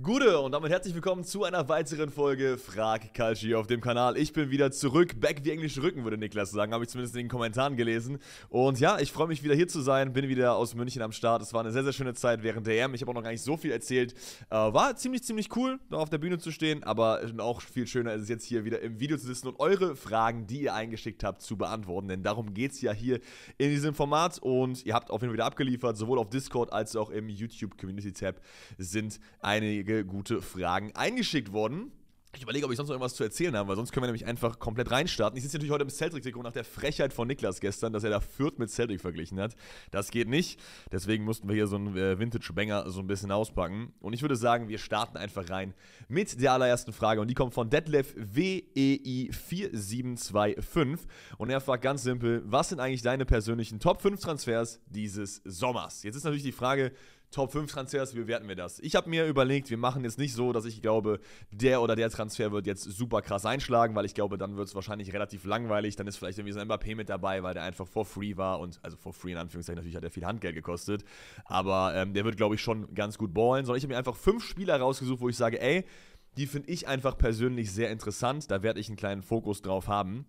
Gute und damit herzlich willkommen zu einer weiteren Folge Frag Kalschi auf dem Kanal. Ich bin wieder zurück, back wie englische Rücken, würde Niklas sagen, habe ich zumindest in den Kommentaren gelesen. Und ja, ich freue mich wieder hier zu sein, bin wieder aus München am Start. Es war eine sehr, sehr schöne Zeit während der EM. Ich habe auch noch gar nicht so viel erzählt. Äh, war ziemlich, ziemlich cool, da auf der Bühne zu stehen, aber auch viel schöner ist es jetzt hier wieder im Video zu sitzen und eure Fragen, die ihr eingeschickt habt, zu beantworten. Denn darum geht es ja hier in diesem Format und ihr habt auf jeden Fall wieder abgeliefert, sowohl auf Discord als auch im YouTube Community Tab sind einige einige gute Fragen eingeschickt worden. Ich überlege, ob ich sonst noch irgendwas zu erzählen habe, weil sonst können wir nämlich einfach komplett reinstarten. Ich sitze natürlich heute im Celtic-Trikot nach der Frechheit von Niklas gestern, dass er da Fürth mit Celtic verglichen hat. Das geht nicht. Deswegen mussten wir hier so einen äh, Vintage-Banger so ein bisschen auspacken. Und ich würde sagen, wir starten einfach rein mit der allerersten Frage. Und die kommt von Detlef e WEI4725. Und er fragt ganz simpel, was sind eigentlich deine persönlichen Top 5 Transfers dieses Sommers? Jetzt ist natürlich die Frage, Top 5 Transfers, wie bewerten wir das? Ich habe mir überlegt, wir machen jetzt nicht so, dass ich glaube, der oder der Transfer wird jetzt super krass einschlagen, weil ich glaube, dann wird es wahrscheinlich relativ langweilig. Dann ist vielleicht irgendwie so ein Mbappé mit dabei, weil der einfach for free war und, also for free in Anführungszeichen, natürlich hat er viel Handgeld gekostet. Aber ähm, der wird, glaube ich, schon ganz gut ballen. Sondern ich habe mir einfach fünf Spieler rausgesucht, wo ich sage, ey, die finde ich einfach persönlich sehr interessant. Da werde ich einen kleinen Fokus drauf haben.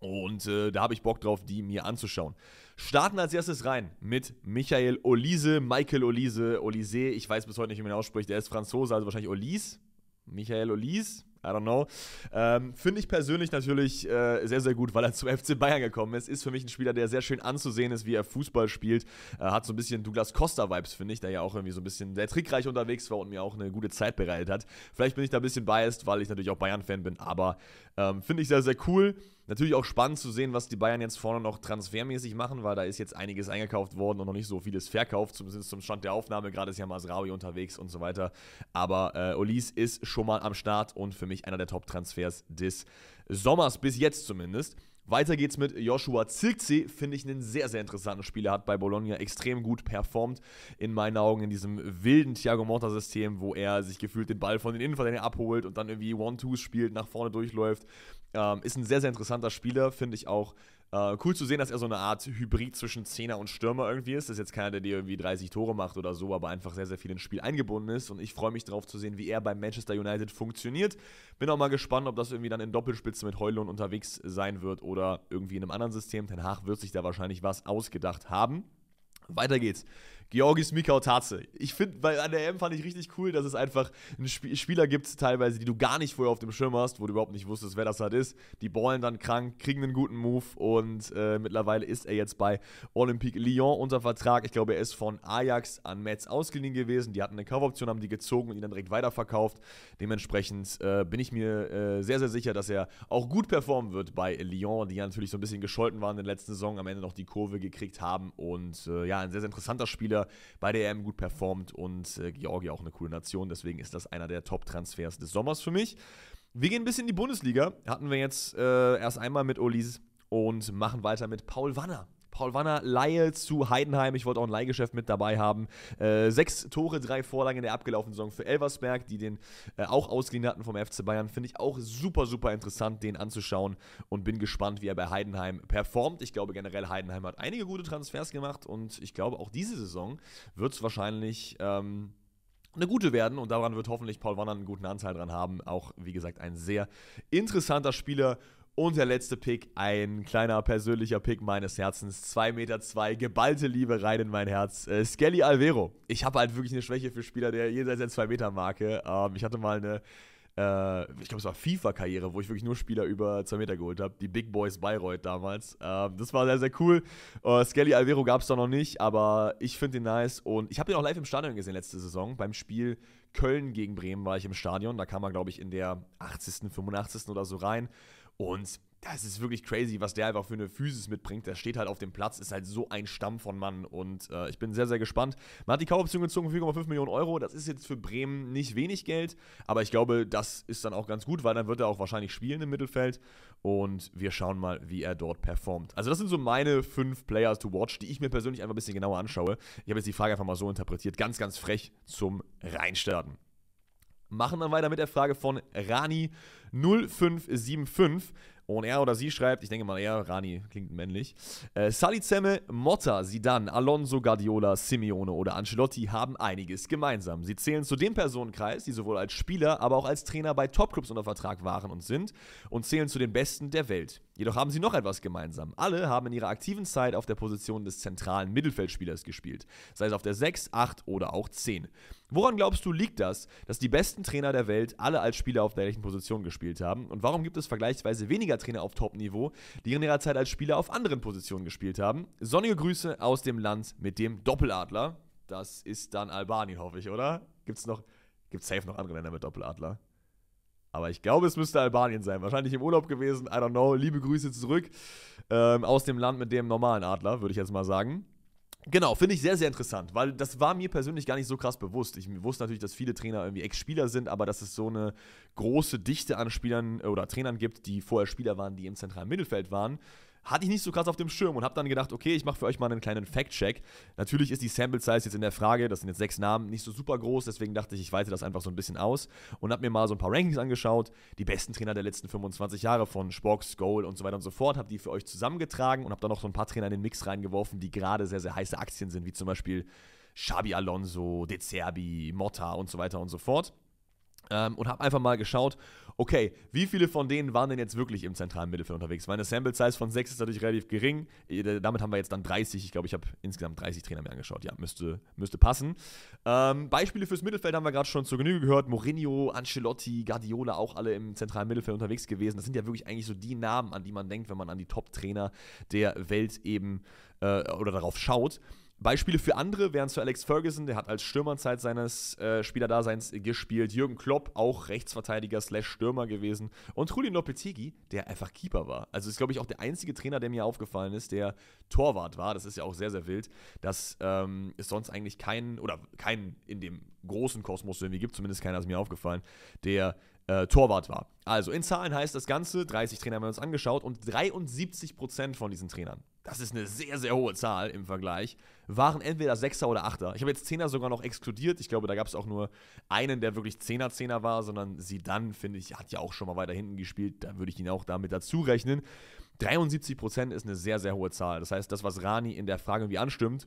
Und äh, da habe ich Bock drauf, die mir anzuschauen. Starten als erstes rein mit Michael Olise, Michael Olise, Olise, ich weiß bis heute nicht, wie man ihn ausspricht, Er ist Franzose, also wahrscheinlich Olise. Michael Olise, I don't know. Ähm, Finde ich persönlich natürlich äh, sehr, sehr gut, weil er zum FC Bayern gekommen ist. Ist für mich ein Spieler, der sehr schön anzusehen ist, wie er Fußball spielt. Äh, hat so ein bisschen Douglas Costa-Vibes, finde ich, der ja auch irgendwie so ein bisschen sehr trickreich unterwegs war und mir auch eine gute Zeit bereitet hat. Vielleicht bin ich da ein bisschen biased, weil ich natürlich auch Bayern-Fan bin, aber ähm, finde ich sehr, sehr cool. Natürlich auch spannend zu sehen, was die Bayern jetzt vorne noch transfermäßig machen, weil da ist jetzt einiges eingekauft worden und noch nicht so vieles verkauft, zumindest zum Stand der Aufnahme. Gerade ist ja Masraui unterwegs und so weiter. Aber äh, Olis ist schon mal am Start und für mich einer der Top-Transfers des Sommers, bis jetzt zumindest. Weiter geht's mit Joshua Zirkzee, finde ich einen sehr, sehr interessanten Spieler, hat bei Bologna extrem gut performt, in meinen Augen in diesem wilden Thiago Motta-System, wo er sich gefühlt den Ball von den Innenverteidigern abholt und dann irgendwie One-Twos spielt, nach vorne durchläuft. Ähm, ist ein sehr, sehr interessanter Spieler, finde ich auch äh, cool zu sehen, dass er so eine Art Hybrid zwischen Zehner und Stürmer irgendwie ist. Das ist jetzt keiner, der dir irgendwie 30 Tore macht oder so, aber einfach sehr, sehr viel ins Spiel eingebunden ist. Und ich freue mich darauf zu sehen, wie er bei Manchester United funktioniert. Bin auch mal gespannt, ob das irgendwie dann in Doppelspitze mit Heulund unterwegs sein wird oder irgendwie in einem anderen System. Ten Haag wird sich da wahrscheinlich was ausgedacht haben. Weiter geht's. Georgis Mikau Tatze. Ich finde, weil an der M fand ich richtig cool, dass es einfach einen Sp Spieler gibt, teilweise, die du gar nicht vorher auf dem Schirm hast, wo du überhaupt nicht wusstest, wer das halt ist. Die ballen dann krank, kriegen einen guten Move und äh, mittlerweile ist er jetzt bei Olympique Lyon unter Vertrag. Ich glaube, er ist von Ajax an Metz ausgeliehen gewesen. Die hatten eine Kaufoption, haben die gezogen und ihn dann direkt weiterverkauft. Dementsprechend äh, bin ich mir äh, sehr, sehr sicher, dass er auch gut performen wird bei Lyon, die ja natürlich so ein bisschen gescholten waren in der letzten Saison, am Ende noch die Kurve gekriegt haben und äh, ja, ein sehr, sehr interessanter Spieler wieder bei der EM gut performt und äh, Georgi auch eine coole Nation. Deswegen ist das einer der Top-Transfers des Sommers für mich. Wir gehen ein bisschen in die Bundesliga. Hatten wir jetzt äh, erst einmal mit Olis und machen weiter mit Paul Wanner. Paul Wanner, Laie zu Heidenheim. Ich wollte auch ein Leihgeschäft mit dabei haben. Äh, sechs Tore, drei Vorlagen in der abgelaufenen Saison für Elversberg, die den äh, auch ausgeliehen hatten vom FC Bayern. Finde ich auch super, super interessant, den anzuschauen und bin gespannt, wie er bei Heidenheim performt. Ich glaube generell, Heidenheim hat einige gute Transfers gemacht und ich glaube, auch diese Saison wird es wahrscheinlich. Ähm, eine gute werden und daran wird hoffentlich Paul Wanner einen guten Anteil dran haben. Auch, wie gesagt, ein sehr interessanter Spieler und der letzte Pick, ein kleiner persönlicher Pick meines Herzens. 2,2 Meter, zwei, geballte Liebe rein in mein Herz. Äh, Skelly Alvero. Ich habe halt wirklich eine Schwäche für Spieler der jenseits der 2-Meter-Marke. Ähm, ich hatte mal eine äh, ich glaube, es war FIFA-Karriere, wo ich wirklich nur Spieler über 2 Meter geholt habe. Die Big Boys Bayreuth damals. Ähm, das war sehr, sehr cool. Äh, Skelly Alvero gab es da noch nicht, aber ich finde den nice. Und ich habe den auch live im Stadion gesehen letzte Saison. Beim Spiel Köln gegen Bremen war ich im Stadion. Da kam er, glaube ich, in der 80., 85. oder so rein. Und das ist wirklich crazy, was der einfach für eine Physis mitbringt. Der steht halt auf dem Platz, ist halt so ein Stamm von Mann. Und äh, ich bin sehr, sehr gespannt. Man hat die Kaufoption gezogen 4,5 Millionen Euro. Das ist jetzt für Bremen nicht wenig Geld. Aber ich glaube, das ist dann auch ganz gut, weil dann wird er auch wahrscheinlich spielen im Mittelfeld. Und wir schauen mal, wie er dort performt. Also, das sind so meine fünf Players to watch, die ich mir persönlich einfach ein bisschen genauer anschaue. Ich habe jetzt die Frage einfach mal so interpretiert. Ganz, ganz frech zum Reinstarten. Machen dann weiter mit der Frage von Rani0575. Und er oder sie schreibt, ich denke mal eher, Rani klingt männlich. Äh, Salizeme, Motta, Sidan, Alonso, Guardiola, Simeone oder Ancelotti haben einiges gemeinsam. Sie zählen zu dem Personenkreis, die sowohl als Spieler, aber auch als Trainer bei Topclubs unter Vertrag waren und sind und zählen zu den Besten der Welt. Jedoch haben sie noch etwas gemeinsam. Alle haben in ihrer aktiven Zeit auf der Position des zentralen Mittelfeldspielers gespielt, sei es auf der 6, 8 oder auch 10. Woran glaubst du, liegt das, dass die besten Trainer der Welt alle als Spieler auf der gleichen Position gespielt haben? Und warum gibt es vergleichsweise weniger Trainer auf Top-Niveau, die in ihrer Zeit als Spieler auf anderen Positionen gespielt haben? Sonnige Grüße aus dem Land mit dem Doppeladler. Das ist dann Albanien, hoffe ich, oder? Gibt's noch, gibt's safe noch andere Länder mit Doppeladler? Aber ich glaube, es müsste Albanien sein. Wahrscheinlich im Urlaub gewesen, I don't know. Liebe Grüße zurück ähm, aus dem Land mit dem normalen Adler, würde ich jetzt mal sagen. Genau, finde ich sehr, sehr interessant, weil das war mir persönlich gar nicht so krass bewusst. Ich wusste natürlich, dass viele Trainer irgendwie Ex-Spieler sind, aber dass es so eine große Dichte an Spielern äh, oder Trainern gibt, die vorher Spieler waren, die im zentralen Mittelfeld waren, hatte ich nicht so krass auf dem Schirm und habe dann gedacht, okay, ich mache für euch mal einen kleinen Fact-Check. Natürlich ist die Sample-Size jetzt in der Frage, das sind jetzt sechs Namen, nicht so super groß, deswegen dachte ich, ich weite das einfach so ein bisschen aus und habe mir mal so ein paar Rankings angeschaut, die besten Trainer der letzten 25 Jahre von Sporks, Goal und so weiter und so fort, habe die für euch zusammengetragen und habe dann noch so ein paar Trainer in den Mix reingeworfen, die gerade sehr, sehr heiße Aktien sind, wie zum Beispiel Xabi Alonso, De Zerbi, Motta und so weiter und so fort. Ähm, und habe einfach mal geschaut, okay, wie viele von denen waren denn jetzt wirklich im zentralen Mittelfeld unterwegs? Meine Sample Size von 6 ist natürlich relativ gering. Äh, damit haben wir jetzt dann 30. Ich glaube, ich habe insgesamt 30 Trainer mir angeschaut. Ja, müsste, müsste passen. Ähm, Beispiele fürs Mittelfeld haben wir gerade schon zur Genüge gehört. Mourinho, Ancelotti, Guardiola, auch alle im zentralen Mittelfeld unterwegs gewesen. Das sind ja wirklich eigentlich so die Namen, an die man denkt, wenn man an die Top-Trainer der Welt eben äh, oder darauf schaut. Beispiele für andere wären zu Alex Ferguson, der hat als Stürmer Zeit seines äh, Spielerdaseins gespielt. Jürgen Klopp, auch Rechtsverteidiger slash Stürmer gewesen. Und Julien Lopetegui, der einfach Keeper war. Also ist, glaube ich, auch der einzige Trainer, der mir aufgefallen ist, der Torwart war. Das ist ja auch sehr, sehr wild, dass ähm, es sonst eigentlich keinen, oder keinen in dem großen Kosmos irgendwie gibt, zumindest keiner ist mir aufgefallen, der äh, Torwart war. Also in Zahlen heißt das Ganze, 30 Trainer haben wir uns angeschaut und 73% von diesen Trainern, das ist eine sehr, sehr hohe Zahl im Vergleich, waren entweder Sechser oder Achter. Ich habe jetzt Zehner sogar noch exkludiert. Ich glaube, da gab es auch nur einen, der wirklich Zehner-Zehner war, sondern sie dann, finde ich, hat ja auch schon mal weiter hinten gespielt. Da würde ich ihn auch damit dazu rechnen. 73% ist eine sehr, sehr hohe Zahl. Das heißt, das, was Rani in der Frage irgendwie anstimmt,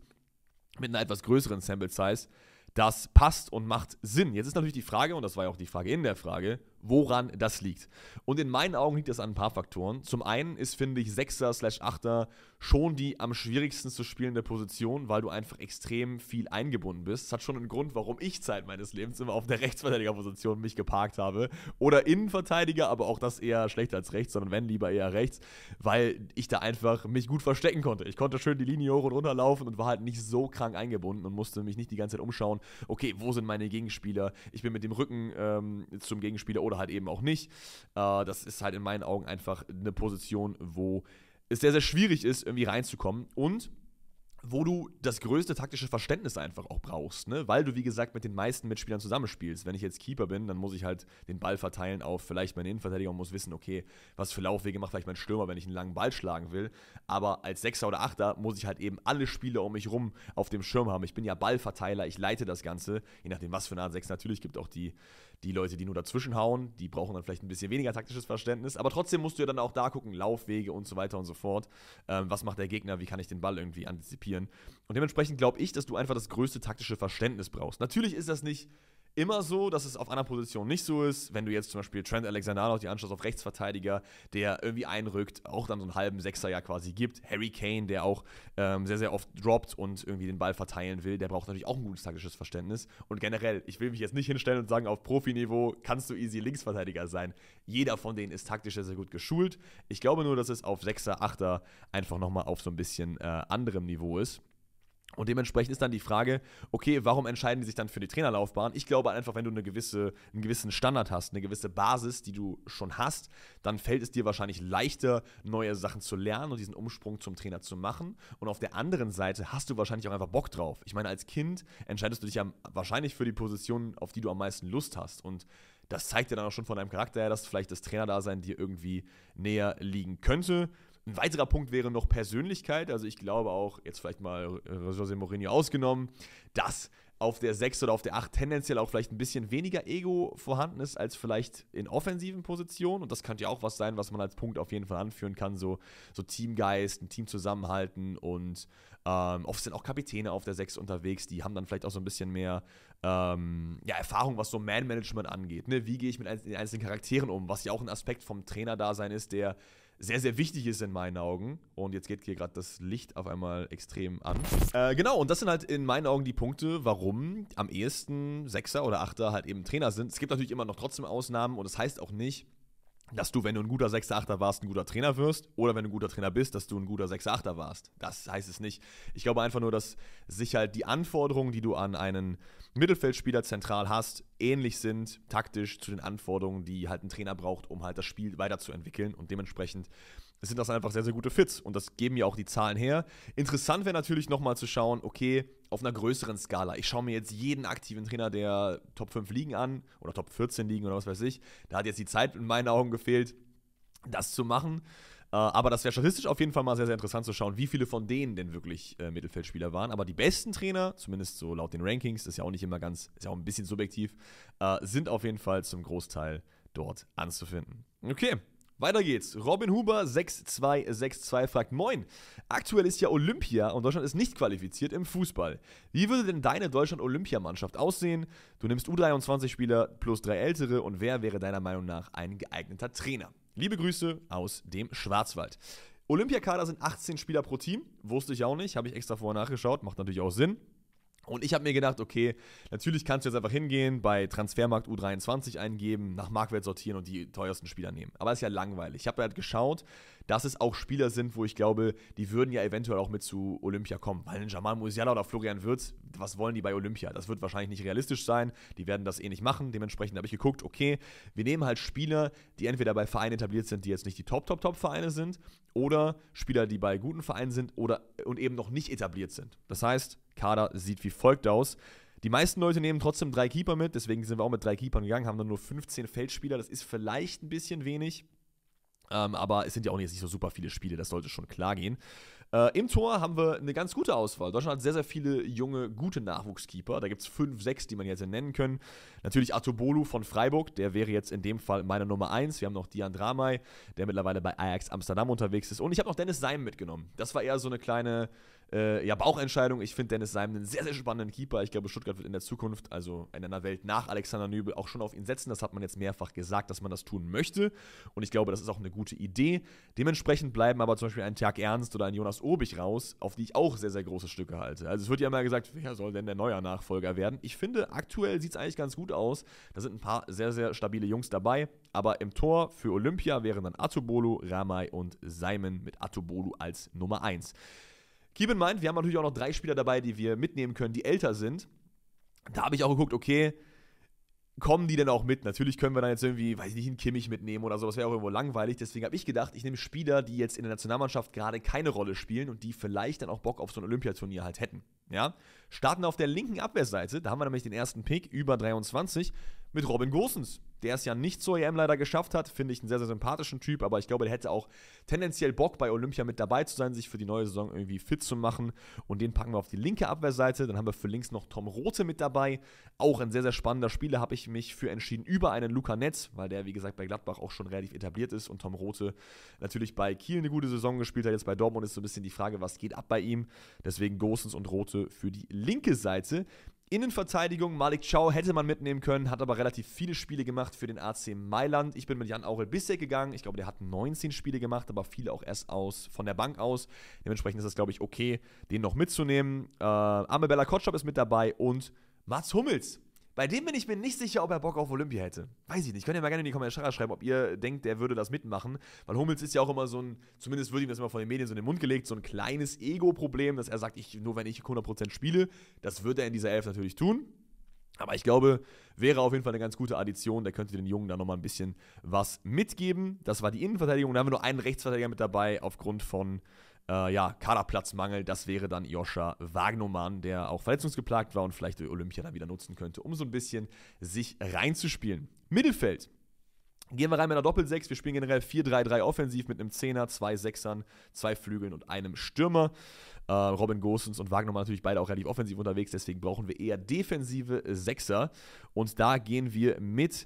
mit einer etwas größeren Sample Size, das passt und macht Sinn. Jetzt ist natürlich die Frage, und das war ja auch die Frage in der Frage, woran das liegt. Und in meinen Augen liegt das an ein paar Faktoren. Zum einen ist, finde ich, Sechser er slash 8 schon die am schwierigsten zu spielende Position, weil du einfach extrem viel eingebunden bist. Das hat schon einen Grund, warum ich Zeit meines Lebens immer auf der Rechtsverteidigerposition mich geparkt habe. Oder Innenverteidiger, aber auch das eher schlechter als rechts, sondern wenn lieber eher rechts, weil ich da einfach mich gut verstecken konnte. Ich konnte schön die Linie hoch und runter laufen und war halt nicht so krank eingebunden und musste mich nicht die ganze Zeit umschauen, okay, wo sind meine Gegenspieler? Ich bin mit dem Rücken ähm, zum Gegenspieler oder oder halt eben auch nicht. Äh, das ist halt in meinen Augen einfach eine Position, wo es sehr, sehr schwierig ist, irgendwie reinzukommen. Und wo du das größte taktische Verständnis einfach auch brauchst, ne? weil du, wie gesagt, mit den meisten Mitspielern zusammenspielst. Wenn ich jetzt Keeper bin, dann muss ich halt den Ball verteilen auf vielleicht meinen Innenverteidiger und muss wissen, okay, was für Laufwege macht vielleicht mein Stürmer, wenn ich einen langen Ball schlagen will. Aber als Sechser oder Achter muss ich halt eben alle Spiele um mich rum auf dem Schirm haben. Ich bin ja Ballverteiler, ich leite das Ganze, je nachdem, was für eine Art Sechs natürlich gibt auch die die Leute, die nur dazwischen hauen, die brauchen dann vielleicht ein bisschen weniger taktisches Verständnis. Aber trotzdem musst du ja dann auch da gucken, Laufwege und so weiter und so fort. Ähm, was macht der Gegner? Wie kann ich den Ball irgendwie antizipieren? Und dementsprechend glaube ich, dass du einfach das größte taktische Verständnis brauchst. Natürlich ist das nicht immer so, dass es auf anderen Positionen nicht so ist. Wenn du jetzt zum Beispiel Trent Alexander-Arnold, die Anschluss auf Rechtsverteidiger, der irgendwie einrückt, auch dann so einen halben Sechser ja quasi gibt. Harry Kane, der auch ähm, sehr, sehr oft droppt und irgendwie den Ball verteilen will, der braucht natürlich auch ein gutes taktisches Verständnis. Und generell, ich will mich jetzt nicht hinstellen und sagen, auf Profiniveau kannst du easy Linksverteidiger sein. Jeder von denen ist taktisch sehr, sehr gut geschult. Ich glaube nur, dass es auf Sechser, Achter einfach nochmal auf so ein bisschen äh, anderem Niveau ist. Und dementsprechend ist dann die Frage, okay, warum entscheiden die sich dann für die Trainerlaufbahn? Ich glaube einfach, wenn du eine gewisse, einen gewissen Standard hast, eine gewisse Basis, die du schon hast, dann fällt es dir wahrscheinlich leichter, neue Sachen zu lernen und diesen Umsprung zum Trainer zu machen. Und auf der anderen Seite hast du wahrscheinlich auch einfach Bock drauf. Ich meine, als Kind entscheidest du dich ja wahrscheinlich für die Position, auf die du am meisten Lust hast. Und das zeigt dir dann auch schon von deinem Charakter her, dass vielleicht das Trainerdasein dir irgendwie näher liegen könnte. Ein weiterer Punkt wäre noch Persönlichkeit. Also ich glaube auch, jetzt vielleicht mal äh, José Mourinho ausgenommen, dass auf der 6 oder auf der 8 tendenziell auch vielleicht ein bisschen weniger Ego vorhanden ist als vielleicht in offensiven Positionen. Und das könnte ja auch was sein, was man als Punkt auf jeden Fall anführen kann. So, so Teamgeist, ein Team zusammenhalten und ähm, oft sind auch Kapitäne auf der 6 unterwegs, die haben dann vielleicht auch so ein bisschen mehr ähm, ja, Erfahrung, was so Man-Management angeht. Ne? Wie gehe ich mit den einzelnen Charakteren um? Was ja auch ein Aspekt vom Trainer-Dasein ist, der sehr, sehr wichtig ist in meinen Augen. Und jetzt geht hier gerade das Licht auf einmal extrem an. Äh, genau, und das sind halt in meinen Augen die Punkte, warum am ehesten Sechser oder Achter halt eben Trainer sind. Es gibt natürlich immer noch trotzdem Ausnahmen und das heißt auch nicht, dass du, wenn du ein guter 6 8 er warst, ein guter Trainer wirst oder wenn du ein guter Trainer bist, dass du ein guter 6 8 er warst. Das heißt es nicht. Ich glaube einfach nur, dass sich halt die Anforderungen, die du an einen Mittelfeldspieler zentral hast, ähnlich sind taktisch zu den Anforderungen, die halt ein Trainer braucht, um halt das Spiel weiterzuentwickeln und dementsprechend sind das einfach sehr, sehr gute Fits und das geben ja auch die Zahlen her. Interessant wäre natürlich nochmal zu schauen, okay, auf einer größeren Skala. Ich schaue mir jetzt jeden aktiven Trainer der Top 5 Ligen an oder Top 14 Ligen oder was weiß ich. Da hat jetzt die Zeit in meinen Augen gefehlt, das zu machen. Äh, aber das wäre statistisch auf jeden Fall mal sehr, sehr interessant zu schauen, wie viele von denen denn wirklich äh, Mittelfeldspieler waren. Aber die besten Trainer, zumindest so laut den Rankings, das ist ja auch nicht immer ganz, ist ja auch ein bisschen subjektiv, äh, sind auf jeden Fall zum Großteil dort anzufinden. Okay, weiter geht's. Robin Huber 6262 fragt: Moin, aktuell ist ja Olympia und Deutschland ist nicht qualifiziert im Fußball. Wie würde denn deine Deutschland-Olympiamannschaft aussehen? Du nimmst U23-Spieler plus drei ältere und wer wäre deiner Meinung nach ein geeigneter Trainer? Liebe Grüße aus dem Schwarzwald. Olympiakader sind 18 Spieler pro Team, wusste ich auch nicht, habe ich extra vorher nachgeschaut, macht natürlich auch Sinn. Und ich habe mir gedacht, okay, natürlich kannst du jetzt einfach hingehen, bei Transfermarkt U23 eingeben, nach Marktwert sortieren und die teuersten Spieler nehmen. Aber das ist ja langweilig. Ich habe halt geschaut, dass es auch Spieler sind, wo ich glaube, die würden ja eventuell auch mit zu Olympia kommen. Weil Jamal Musiala oder Florian Würz, was wollen die bei Olympia? Das wird wahrscheinlich nicht realistisch sein. Die werden das eh nicht machen. Dementsprechend habe ich geguckt, okay, wir nehmen halt Spieler, die entweder bei Vereinen etabliert sind, die jetzt nicht die Top-Top-Top-Vereine sind, oder Spieler, die bei guten Vereinen sind oder und eben noch nicht etabliert sind. Das heißt, Kader sieht wie folgt aus. Die meisten Leute nehmen trotzdem drei Keeper mit, deswegen sind wir auch mit drei Keepern gegangen, haben dann nur 15 Feldspieler. Das ist vielleicht ein bisschen wenig. Ähm, aber es sind ja auch nicht so super viele Spiele, das sollte schon klar gehen. Äh, Im Tor haben wir eine ganz gute Auswahl. Deutschland hat sehr, sehr viele junge, gute Nachwuchskeeper. Da gibt es fünf, sechs, die man jetzt nennen können. Natürlich Atobolu von Freiburg, der wäre jetzt in dem Fall meine Nummer eins. Wir haben noch Dian Dramay, der mittlerweile bei Ajax Amsterdam unterwegs ist. Und ich habe noch Dennis Seim mitgenommen. Das war eher so eine kleine äh, ja, Bauchentscheidung. Ich finde Dennis Seim einen sehr, sehr spannenden Keeper. Ich glaube, Stuttgart wird in der Zukunft, also in einer Welt nach Alexander Nübel, auch schon auf ihn setzen. Das hat man jetzt mehrfach gesagt, dass man das tun möchte. Und ich glaube, das ist auch eine gute Idee. Dementsprechend bleiben aber zum Beispiel ein Tag Ernst oder ein Jonas Obig raus, auf die ich auch sehr, sehr große Stücke halte. Also es wird ja immer gesagt, wer soll denn der neue Nachfolger werden? Ich finde, aktuell sieht es eigentlich ganz gut aus. Da sind ein paar sehr, sehr stabile Jungs dabei. Aber im Tor für Olympia wären dann Atobolu, Ramay und Simon mit Atobolu als Nummer 1. Keep in mind, wir haben natürlich auch noch drei Spieler dabei, die wir mitnehmen können, die älter sind. Da habe ich auch geguckt, okay, kommen die denn auch mit? Natürlich können wir dann jetzt irgendwie, weiß ich nicht, einen Kimmich mitnehmen oder so, das wäre auch irgendwo langweilig. Deswegen habe ich gedacht, ich nehme Spieler, die jetzt in der Nationalmannschaft gerade keine Rolle spielen und die vielleicht dann auch Bock auf so ein Olympiaturnier halt hätten. Ja? Starten auf der linken Abwehrseite, da haben wir nämlich den ersten Pick über 23 mit Robin Gosens, der es ja nicht zur EM leider geschafft hat. Finde ich einen sehr, sehr sympathischen Typ, aber ich glaube, der hätte auch tendenziell Bock, bei Olympia mit dabei zu sein, sich für die neue Saison irgendwie fit zu machen. Und den packen wir auf die linke Abwehrseite. Dann haben wir für links noch Tom Rote mit dabei. Auch ein sehr, sehr spannender Spieler habe ich mich für entschieden über einen Luca Netz, weil der, wie gesagt, bei Gladbach auch schon relativ etabliert ist und Tom Rote natürlich bei Kiel eine gute Saison gespielt hat. Jetzt bei Dortmund ist so ein bisschen die Frage, was geht ab bei ihm. Deswegen Gosens und Rote für die linke Seite. Innenverteidigung, Malik Chow hätte man mitnehmen können, hat aber relativ viele Spiele gemacht für den AC Mailand. Ich bin mit Jan Aurel Bissek gegangen. Ich glaube, der hat 19 Spiele gemacht, aber viele auch erst aus von der Bank aus. Dementsprechend ist es, glaube ich, okay, den noch mitzunehmen. Äh, Amebella Kotschop ist mit dabei und Mats Hummels bei dem bin ich mir nicht sicher, ob er Bock auf Olympia hätte. Weiß ich nicht. Könnt ihr mal gerne in die Kommentare schreiben, ob ihr denkt, der würde das mitmachen. Weil Hummels ist ja auch immer so ein, zumindest würde ihm das immer von den Medien so in den Mund gelegt, so ein kleines Ego-Problem, dass er sagt, ich, nur wenn ich 100% spiele, das wird er in dieser Elf natürlich tun. Aber ich glaube, wäre auf jeden Fall eine ganz gute Addition. Der könnte den Jungen da nochmal ein bisschen was mitgeben. Das war die Innenverteidigung. Da haben wir nur einen Rechtsverteidiger mit dabei, aufgrund von äh, ja, Kaderplatzmangel, das wäre dann Joscha Wagnoman, der auch verletzungsgeplagt war und vielleicht Olympia dann wieder nutzen könnte, um so ein bisschen sich reinzuspielen. Mittelfeld. Gehen wir rein mit einer Doppel-6. Wir spielen generell 4-3-3 offensiv mit einem Zehner, zwei Sechsern, zwei Flügeln und einem Stürmer. Äh, Robin Gosens und Wagner waren natürlich beide auch relativ offensiv unterwegs, deswegen brauchen wir eher defensive Sechser. Und da gehen wir mit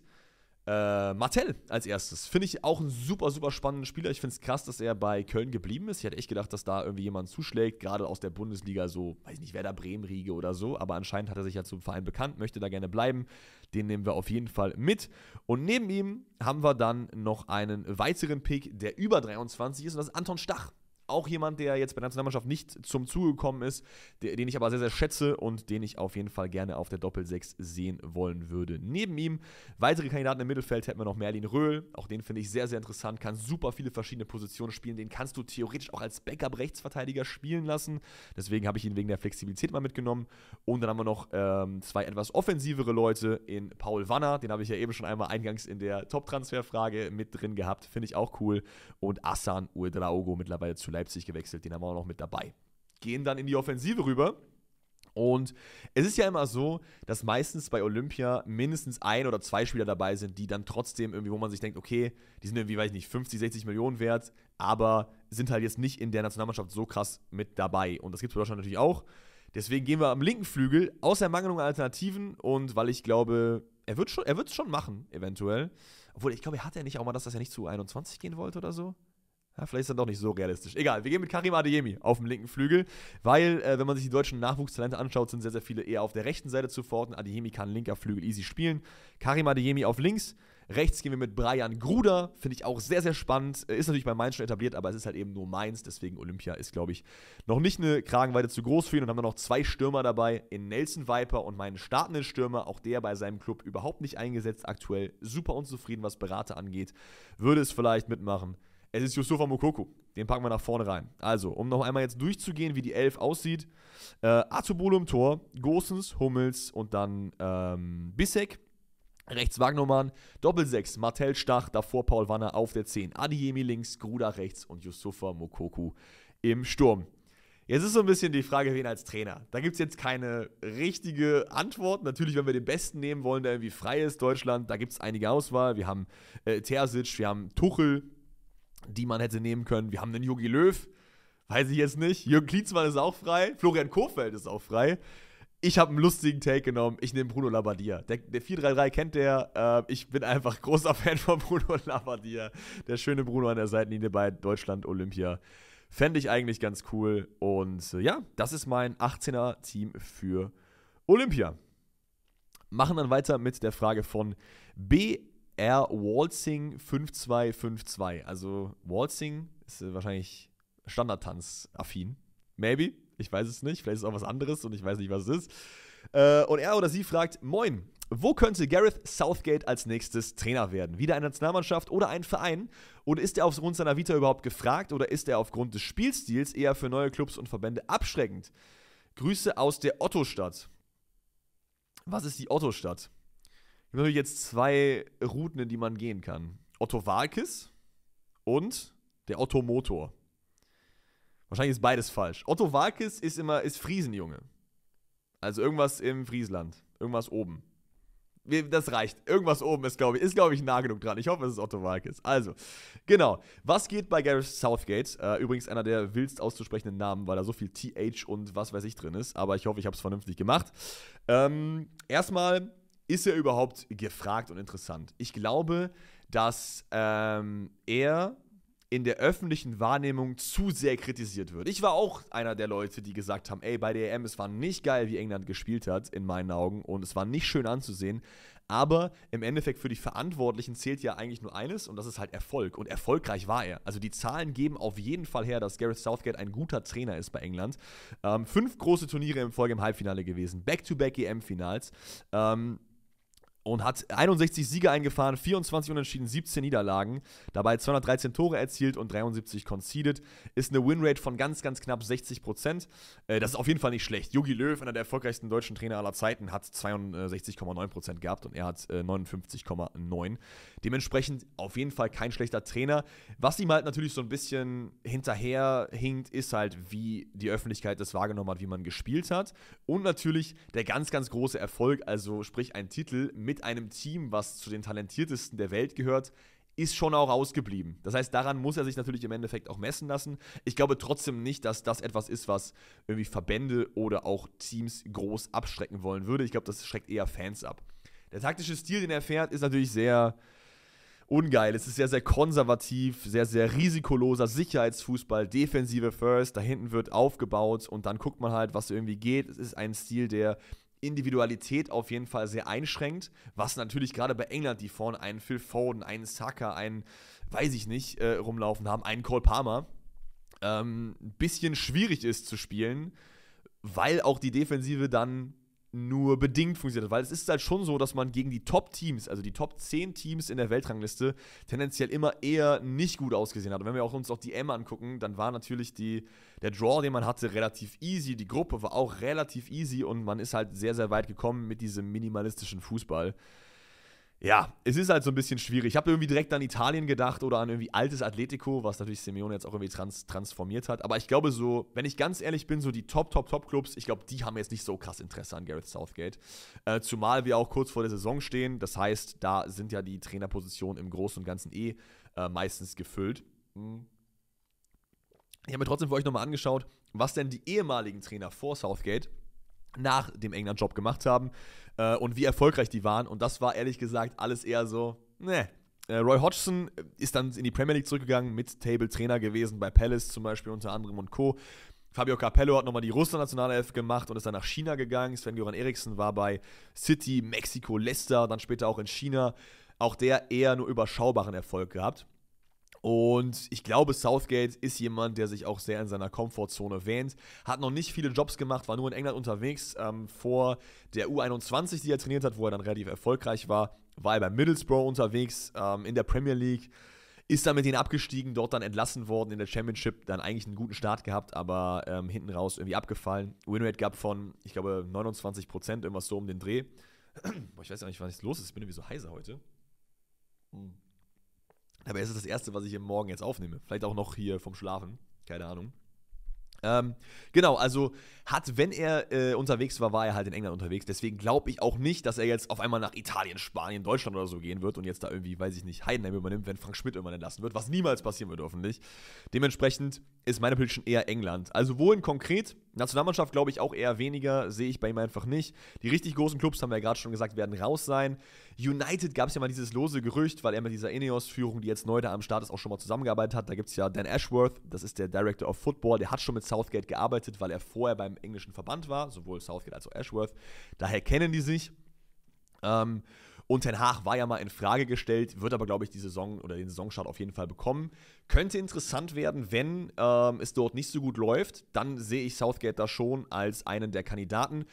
äh, Martell als erstes. Finde ich auch einen super, super spannenden Spieler. Ich finde es krass, dass er bei Köln geblieben ist. Ich hätte echt gedacht, dass da irgendwie jemand zuschlägt, gerade aus der Bundesliga, so, weiß nicht, Werder Bremen, Riege oder so. Aber anscheinend hat er sich ja zum Verein bekannt, möchte da gerne bleiben. Den nehmen wir auf jeden Fall mit. Und neben ihm haben wir dann noch einen weiteren Pick, der über 23 ist, und das ist Anton Stach auch jemand, der jetzt bei der Nationalmannschaft nicht zum Zuge gekommen ist, der, den ich aber sehr, sehr schätze und den ich auf jeden Fall gerne auf der Doppel-6 sehen wollen würde. Neben ihm weitere Kandidaten im Mittelfeld hätten wir noch Merlin Röhl. Auch den finde ich sehr, sehr interessant. Kann super viele verschiedene Positionen spielen. Den kannst du theoretisch auch als Backup-Rechtsverteidiger spielen lassen. Deswegen habe ich ihn wegen der Flexibilität mal mitgenommen. Und dann haben wir noch ähm, zwei etwas offensivere Leute in Paul Wanner. Den habe ich ja eben schon einmal eingangs in der Top-Transfer-Frage mit drin gehabt. Finde ich auch cool. Und Asan Uedraogo mittlerweile zu Leipzig gewechselt, den haben wir auch noch mit dabei. Gehen dann in die Offensive rüber. Und es ist ja immer so, dass meistens bei Olympia mindestens ein oder zwei Spieler dabei sind, die dann trotzdem irgendwie, wo man sich denkt, okay, die sind irgendwie, weiß ich nicht, 50, 60 Millionen wert, aber sind halt jetzt nicht in der Nationalmannschaft so krass mit dabei. Und das gibt es bei Deutschland natürlich auch. Deswegen gehen wir am linken Flügel, außer Mangelung an Alternativen und weil ich glaube, er wird es schon, schon machen, eventuell. Obwohl, ich glaube, er hat ja nicht auch mal das, dass er nicht zu 21 gehen wollte oder so. Ja, vielleicht ist das doch nicht so realistisch. Egal, wir gehen mit Karim Adeyemi auf dem linken Flügel, weil, äh, wenn man sich die deutschen Nachwuchstalente anschaut, sind sehr, sehr viele eher auf der rechten Seite zu forten. Adeyemi kann linker Flügel easy spielen. Karim Adeyemi auf links. Rechts gehen wir mit Brian Gruder, finde ich auch sehr, sehr spannend. Äh, ist natürlich bei Mainz schon etabliert, aber es ist halt eben nur Mainz, deswegen Olympia ist, glaube ich, noch nicht eine Kragenweite zu groß für ihn. Und haben dann noch zwei Stürmer dabei, in Nelson Viper und meinen startenden Stürmer, auch der bei seinem Club überhaupt nicht eingesetzt, aktuell super unzufrieden, was Berater angeht. Würde es vielleicht mitmachen. Es ist Yusufa Mokoko. Den packen wir nach vorne rein. Also, um noch einmal jetzt durchzugehen, wie die Elf aussieht. Äh, Azubolo im Tor, Gosens, Hummels und dann ähm, Bissek. Rechts Wagnermann, Doppelsechs, Martel Stach, davor Paul Wanner auf der 10. Adiemi links, Gruda rechts und Yusufa Mokoku im Sturm. Jetzt ist so ein bisschen die Frage, wen als Trainer. Da gibt es jetzt keine richtige Antwort. Natürlich, wenn wir den Besten nehmen wollen, der irgendwie frei ist, Deutschland, da gibt es einige Auswahl. Wir haben äh, Terzic, wir haben Tuchel, die man hätte nehmen können. Wir haben den Jogi Löw, weiß ich jetzt nicht. Jürgen Klinsmann ist auch frei. Florian Kofeld ist auch frei. Ich habe einen lustigen Take genommen. Ich nehme Bruno Labbadia. Der, der 433 kennt der. Äh, ich bin einfach großer Fan von Bruno Labbadia. Der schöne Bruno an der Seitenlinie bei Deutschland Olympia. Fände ich eigentlich ganz cool. Und äh, ja, das ist mein 18er-Team für Olympia. Machen dann weiter mit der Frage von B. R Waltzing 5252. Also Waltzing ist wahrscheinlich Standardtanz-affin. Maybe. Ich weiß es nicht. Vielleicht ist es auch was anderes und ich weiß nicht, was es ist. Äh, und er oder sie fragt: Moin, wo könnte Gareth Southgate als nächstes Trainer werden? Wieder eine Nationalmannschaft oder ein Verein? Und ist er aufgrund seiner Vita überhaupt gefragt oder ist er aufgrund des Spielstils eher für neue Clubs und Verbände abschreckend? Grüße aus der Otto-Stadt. Was ist die Otto-Stadt? gibt natürlich jetzt zwei Routen, in die man gehen kann. Otto Walkes und der Otto Motor. Wahrscheinlich ist beides falsch. Otto Walkes ist immer, ist Friesenjunge. Also irgendwas im Friesland. Irgendwas oben. Das reicht. Irgendwas oben ist, glaube ich, ist, glaube ich, nah genug dran. Ich hoffe, es ist Otto Walkes. Also, genau. Was geht bei Gareth Southgate? Äh, übrigens einer der willst auszusprechenden Namen, weil da so viel TH und was weiß ich drin ist. Aber ich hoffe, ich habe es vernünftig gemacht. Ähm, erstmal ist er überhaupt gefragt und interessant? Ich glaube, dass ähm, er in der öffentlichen Wahrnehmung zu sehr kritisiert wird. Ich war auch einer der Leute, die gesagt haben, ey, bei der EM, es war nicht geil, wie England gespielt hat, in meinen Augen, und es war nicht schön anzusehen. Aber im Endeffekt für die Verantwortlichen zählt ja eigentlich nur eines, und das ist halt Erfolg. Und erfolgreich war er. Also die Zahlen geben auf jeden Fall her, dass Gareth Southgate ein guter Trainer ist bei England. Ähm, fünf große Turniere im Folge im Halbfinale gewesen, Back-to-Back EM-Finals. Ähm, und hat 61 Siege eingefahren, 24 Unentschieden, 17 Niederlagen, dabei 213 Tore erzielt und 73 conceded. Ist eine Winrate von ganz, ganz knapp 60 Prozent. Äh, das ist auf jeden Fall nicht schlecht. Jogi Löw, einer der erfolgreichsten deutschen Trainer aller Zeiten, hat 62,9 Prozent gehabt und er hat 59,9. Äh, Dementsprechend auf jeden Fall kein schlechter Trainer. Was ihm halt natürlich so ein bisschen hinterher hinkt, ist halt, wie die Öffentlichkeit das wahrgenommen hat, wie man gespielt hat. Und natürlich der ganz, ganz große Erfolg, also sprich ein Titel mit mit einem Team, was zu den talentiertesten der Welt gehört, ist schon auch ausgeblieben. Das heißt, daran muss er sich natürlich im Endeffekt auch messen lassen. Ich glaube trotzdem nicht, dass das etwas ist, was irgendwie Verbände oder auch Teams groß abschrecken wollen würde. Ich glaube, das schreckt eher Fans ab. Der taktische Stil, den er fährt, ist natürlich sehr ungeil. Es ist sehr, sehr konservativ, sehr, sehr risikoloser Sicherheitsfußball, defensive First. Da hinten wird aufgebaut und dann guckt man halt, was irgendwie geht. Es ist ein Stil, der Individualität auf jeden Fall sehr einschränkt, was natürlich gerade bei England, die vorne einen Phil Foden, einen Saka, einen, weiß ich nicht, äh, rumlaufen haben, einen Cole Palmer, ähm, ein bisschen schwierig ist zu spielen, weil auch die Defensive dann nur bedingt funktioniert hat, weil es ist halt schon so, dass man gegen die Top-Teams, also die Top 10 Teams in der Weltrangliste, tendenziell immer eher nicht gut ausgesehen hat. Und wenn wir auch uns auch die M angucken, dann war natürlich die, der Draw, den man hatte, relativ easy, die Gruppe war auch relativ easy und man ist halt sehr, sehr weit gekommen mit diesem minimalistischen Fußball ja, es ist halt so ein bisschen schwierig. Ich habe irgendwie direkt an Italien gedacht oder an irgendwie altes Atletico, was natürlich Simeone jetzt auch irgendwie trans transformiert hat. Aber ich glaube so, wenn ich ganz ehrlich bin, so die Top, Top, Top-Clubs, ich glaube, die haben jetzt nicht so krass Interesse an Gareth Southgate. Äh, zumal wir auch kurz vor der Saison stehen. Das heißt, da sind ja die Trainerpositionen im Großen und Ganzen eh äh, meistens gefüllt. Hm. Ich habe mir trotzdem für euch nochmal angeschaut, was denn die ehemaligen Trainer vor Southgate nach dem England-Job gemacht haben äh, und wie erfolgreich die waren. Und das war ehrlich gesagt alles eher so, ne. Äh, Roy Hodgson ist dann in die Premier League zurückgegangen, mit Table-Trainer gewesen bei Palace zum Beispiel unter anderem und Co. Fabio Capello hat nochmal die Russland-Nationalelf gemacht und ist dann nach China gegangen. Sven-Göran Eriksson war bei City, Mexiko, Leicester, dann später auch in China. Auch der eher nur überschaubaren Erfolg gehabt. Und ich glaube, Southgate ist jemand, der sich auch sehr in seiner Komfortzone wähnt. Hat noch nicht viele Jobs gemacht, war nur in England unterwegs. Ähm, vor der U21, die er trainiert hat, wo er dann relativ erfolgreich war, war er bei Middlesbrough unterwegs ähm, in der Premier League. Ist dann mit denen abgestiegen, dort dann entlassen worden in der Championship, dann eigentlich einen guten Start gehabt, aber ähm, hinten raus irgendwie abgefallen. Winrate gab von, ich glaube, 29 Prozent, irgendwas so um den Dreh. Boah, ich weiß ja nicht, was los ist, ich bin irgendwie so heiser heute. Hm. Aber es das Erste, was ich hier Morgen jetzt aufnehme. Vielleicht auch noch hier vom Schlafen. Keine Ahnung. Ähm, genau, also hat, wenn er äh, unterwegs war, war er halt in England unterwegs. Deswegen glaube ich auch nicht, dass er jetzt auf einmal nach Italien, Spanien, Deutschland oder so gehen wird und jetzt da irgendwie, weiß ich nicht, Heidenheim übernimmt, wenn Frank Schmidt irgendwann entlassen wird, was niemals passieren wird, hoffentlich. Dementsprechend ist meine Prediction eher England. Also wohin konkret? Nationalmannschaft glaube ich auch eher weniger, sehe ich bei ihm einfach nicht. Die richtig großen Clubs, haben wir ja gerade schon gesagt, werden raus sein. United gab es ja mal dieses lose Gerücht, weil er mit dieser Ineos-Führung, die jetzt neu da am Start ist, auch schon mal zusammengearbeitet hat. Da gibt es ja Dan Ashworth, das ist der Director of Football, der hat schon mit Southgate gearbeitet, weil er vorher beim englischen Verband war, sowohl Southgate als auch Ashworth. Daher kennen die sich. Ähm, und Ten Haag war ja mal in Frage gestellt, wird aber, glaube ich, die Saison oder den Saisonstart auf jeden Fall bekommen. Könnte interessant werden, wenn ähm, es dort nicht so gut läuft. Dann sehe ich Southgate da schon als einen der Kandidaten.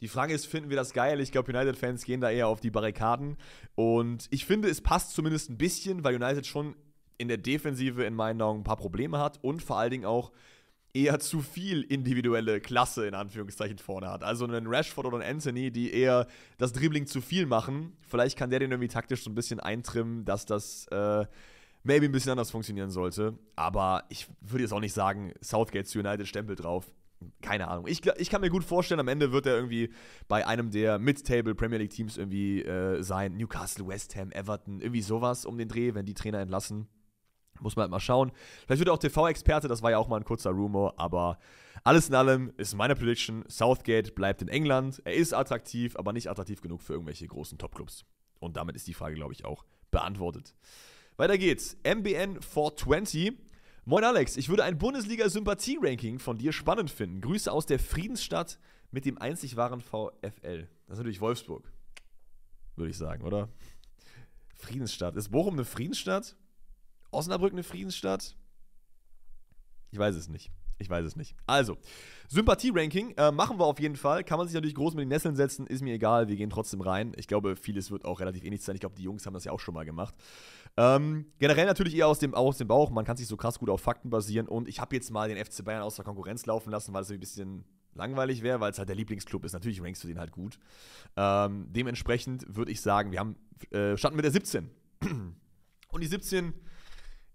Die Frage ist, finden wir das geil? Ich glaube, United-Fans gehen da eher auf die Barrikaden. Und ich finde, es passt zumindest ein bisschen, weil United schon in der Defensive in meinen Augen ein paar Probleme hat und vor allen Dingen auch eher zu viel individuelle Klasse in Anführungszeichen vorne hat. Also einen Rashford oder einen Anthony, die eher das Dribbling zu viel machen. Vielleicht kann der den irgendwie taktisch so ein bisschen eintrimmen, dass das äh, maybe ein bisschen anders funktionieren sollte. Aber ich würde jetzt auch nicht sagen, Southgate zu United Stempel drauf. Keine Ahnung. Ich, ich kann mir gut vorstellen, am Ende wird er irgendwie bei einem der Mid-Table Premier League Teams irgendwie äh, sein. Newcastle, West Ham, Everton, irgendwie sowas um den Dreh, wenn die Trainer entlassen. Muss man halt mal schauen. Vielleicht wird er auch TV-Experte, das war ja auch mal ein kurzer Rumor, aber alles in allem ist meine Prediction, Southgate bleibt in England. Er ist attraktiv, aber nicht attraktiv genug für irgendwelche großen Topclubs. Und damit ist die Frage, glaube ich, auch beantwortet. Weiter geht's. MBN 420. Moin Alex, ich würde ein Bundesliga-Sympathie-Ranking von dir spannend finden. Grüße aus der Friedensstadt mit dem einzig wahren VfL. Das ist natürlich Wolfsburg, würde ich sagen, oder? Friedensstadt. Ist Bochum eine Friedensstadt? Osnabrück eine Friedensstadt? Ich weiß es nicht. Ich weiß es nicht. Also, Sympathie-Ranking äh, machen wir auf jeden Fall. Kann man sich natürlich groß mit den Nesseln setzen, ist mir egal, wir gehen trotzdem rein. Ich glaube, vieles wird auch relativ ähnlich sein. Ich glaube, die Jungs haben das ja auch schon mal gemacht. Ähm, generell natürlich eher aus dem, aus dem Bauch. Man kann sich so krass gut auf Fakten basieren. Und ich habe jetzt mal den FC Bayern aus der Konkurrenz laufen lassen, weil es ein bisschen langweilig wäre, weil es halt der Lieblingsclub ist. Natürlich rankst du den halt gut. Ähm, dementsprechend würde ich sagen, wir haben äh, standen mit der 17. Und die 17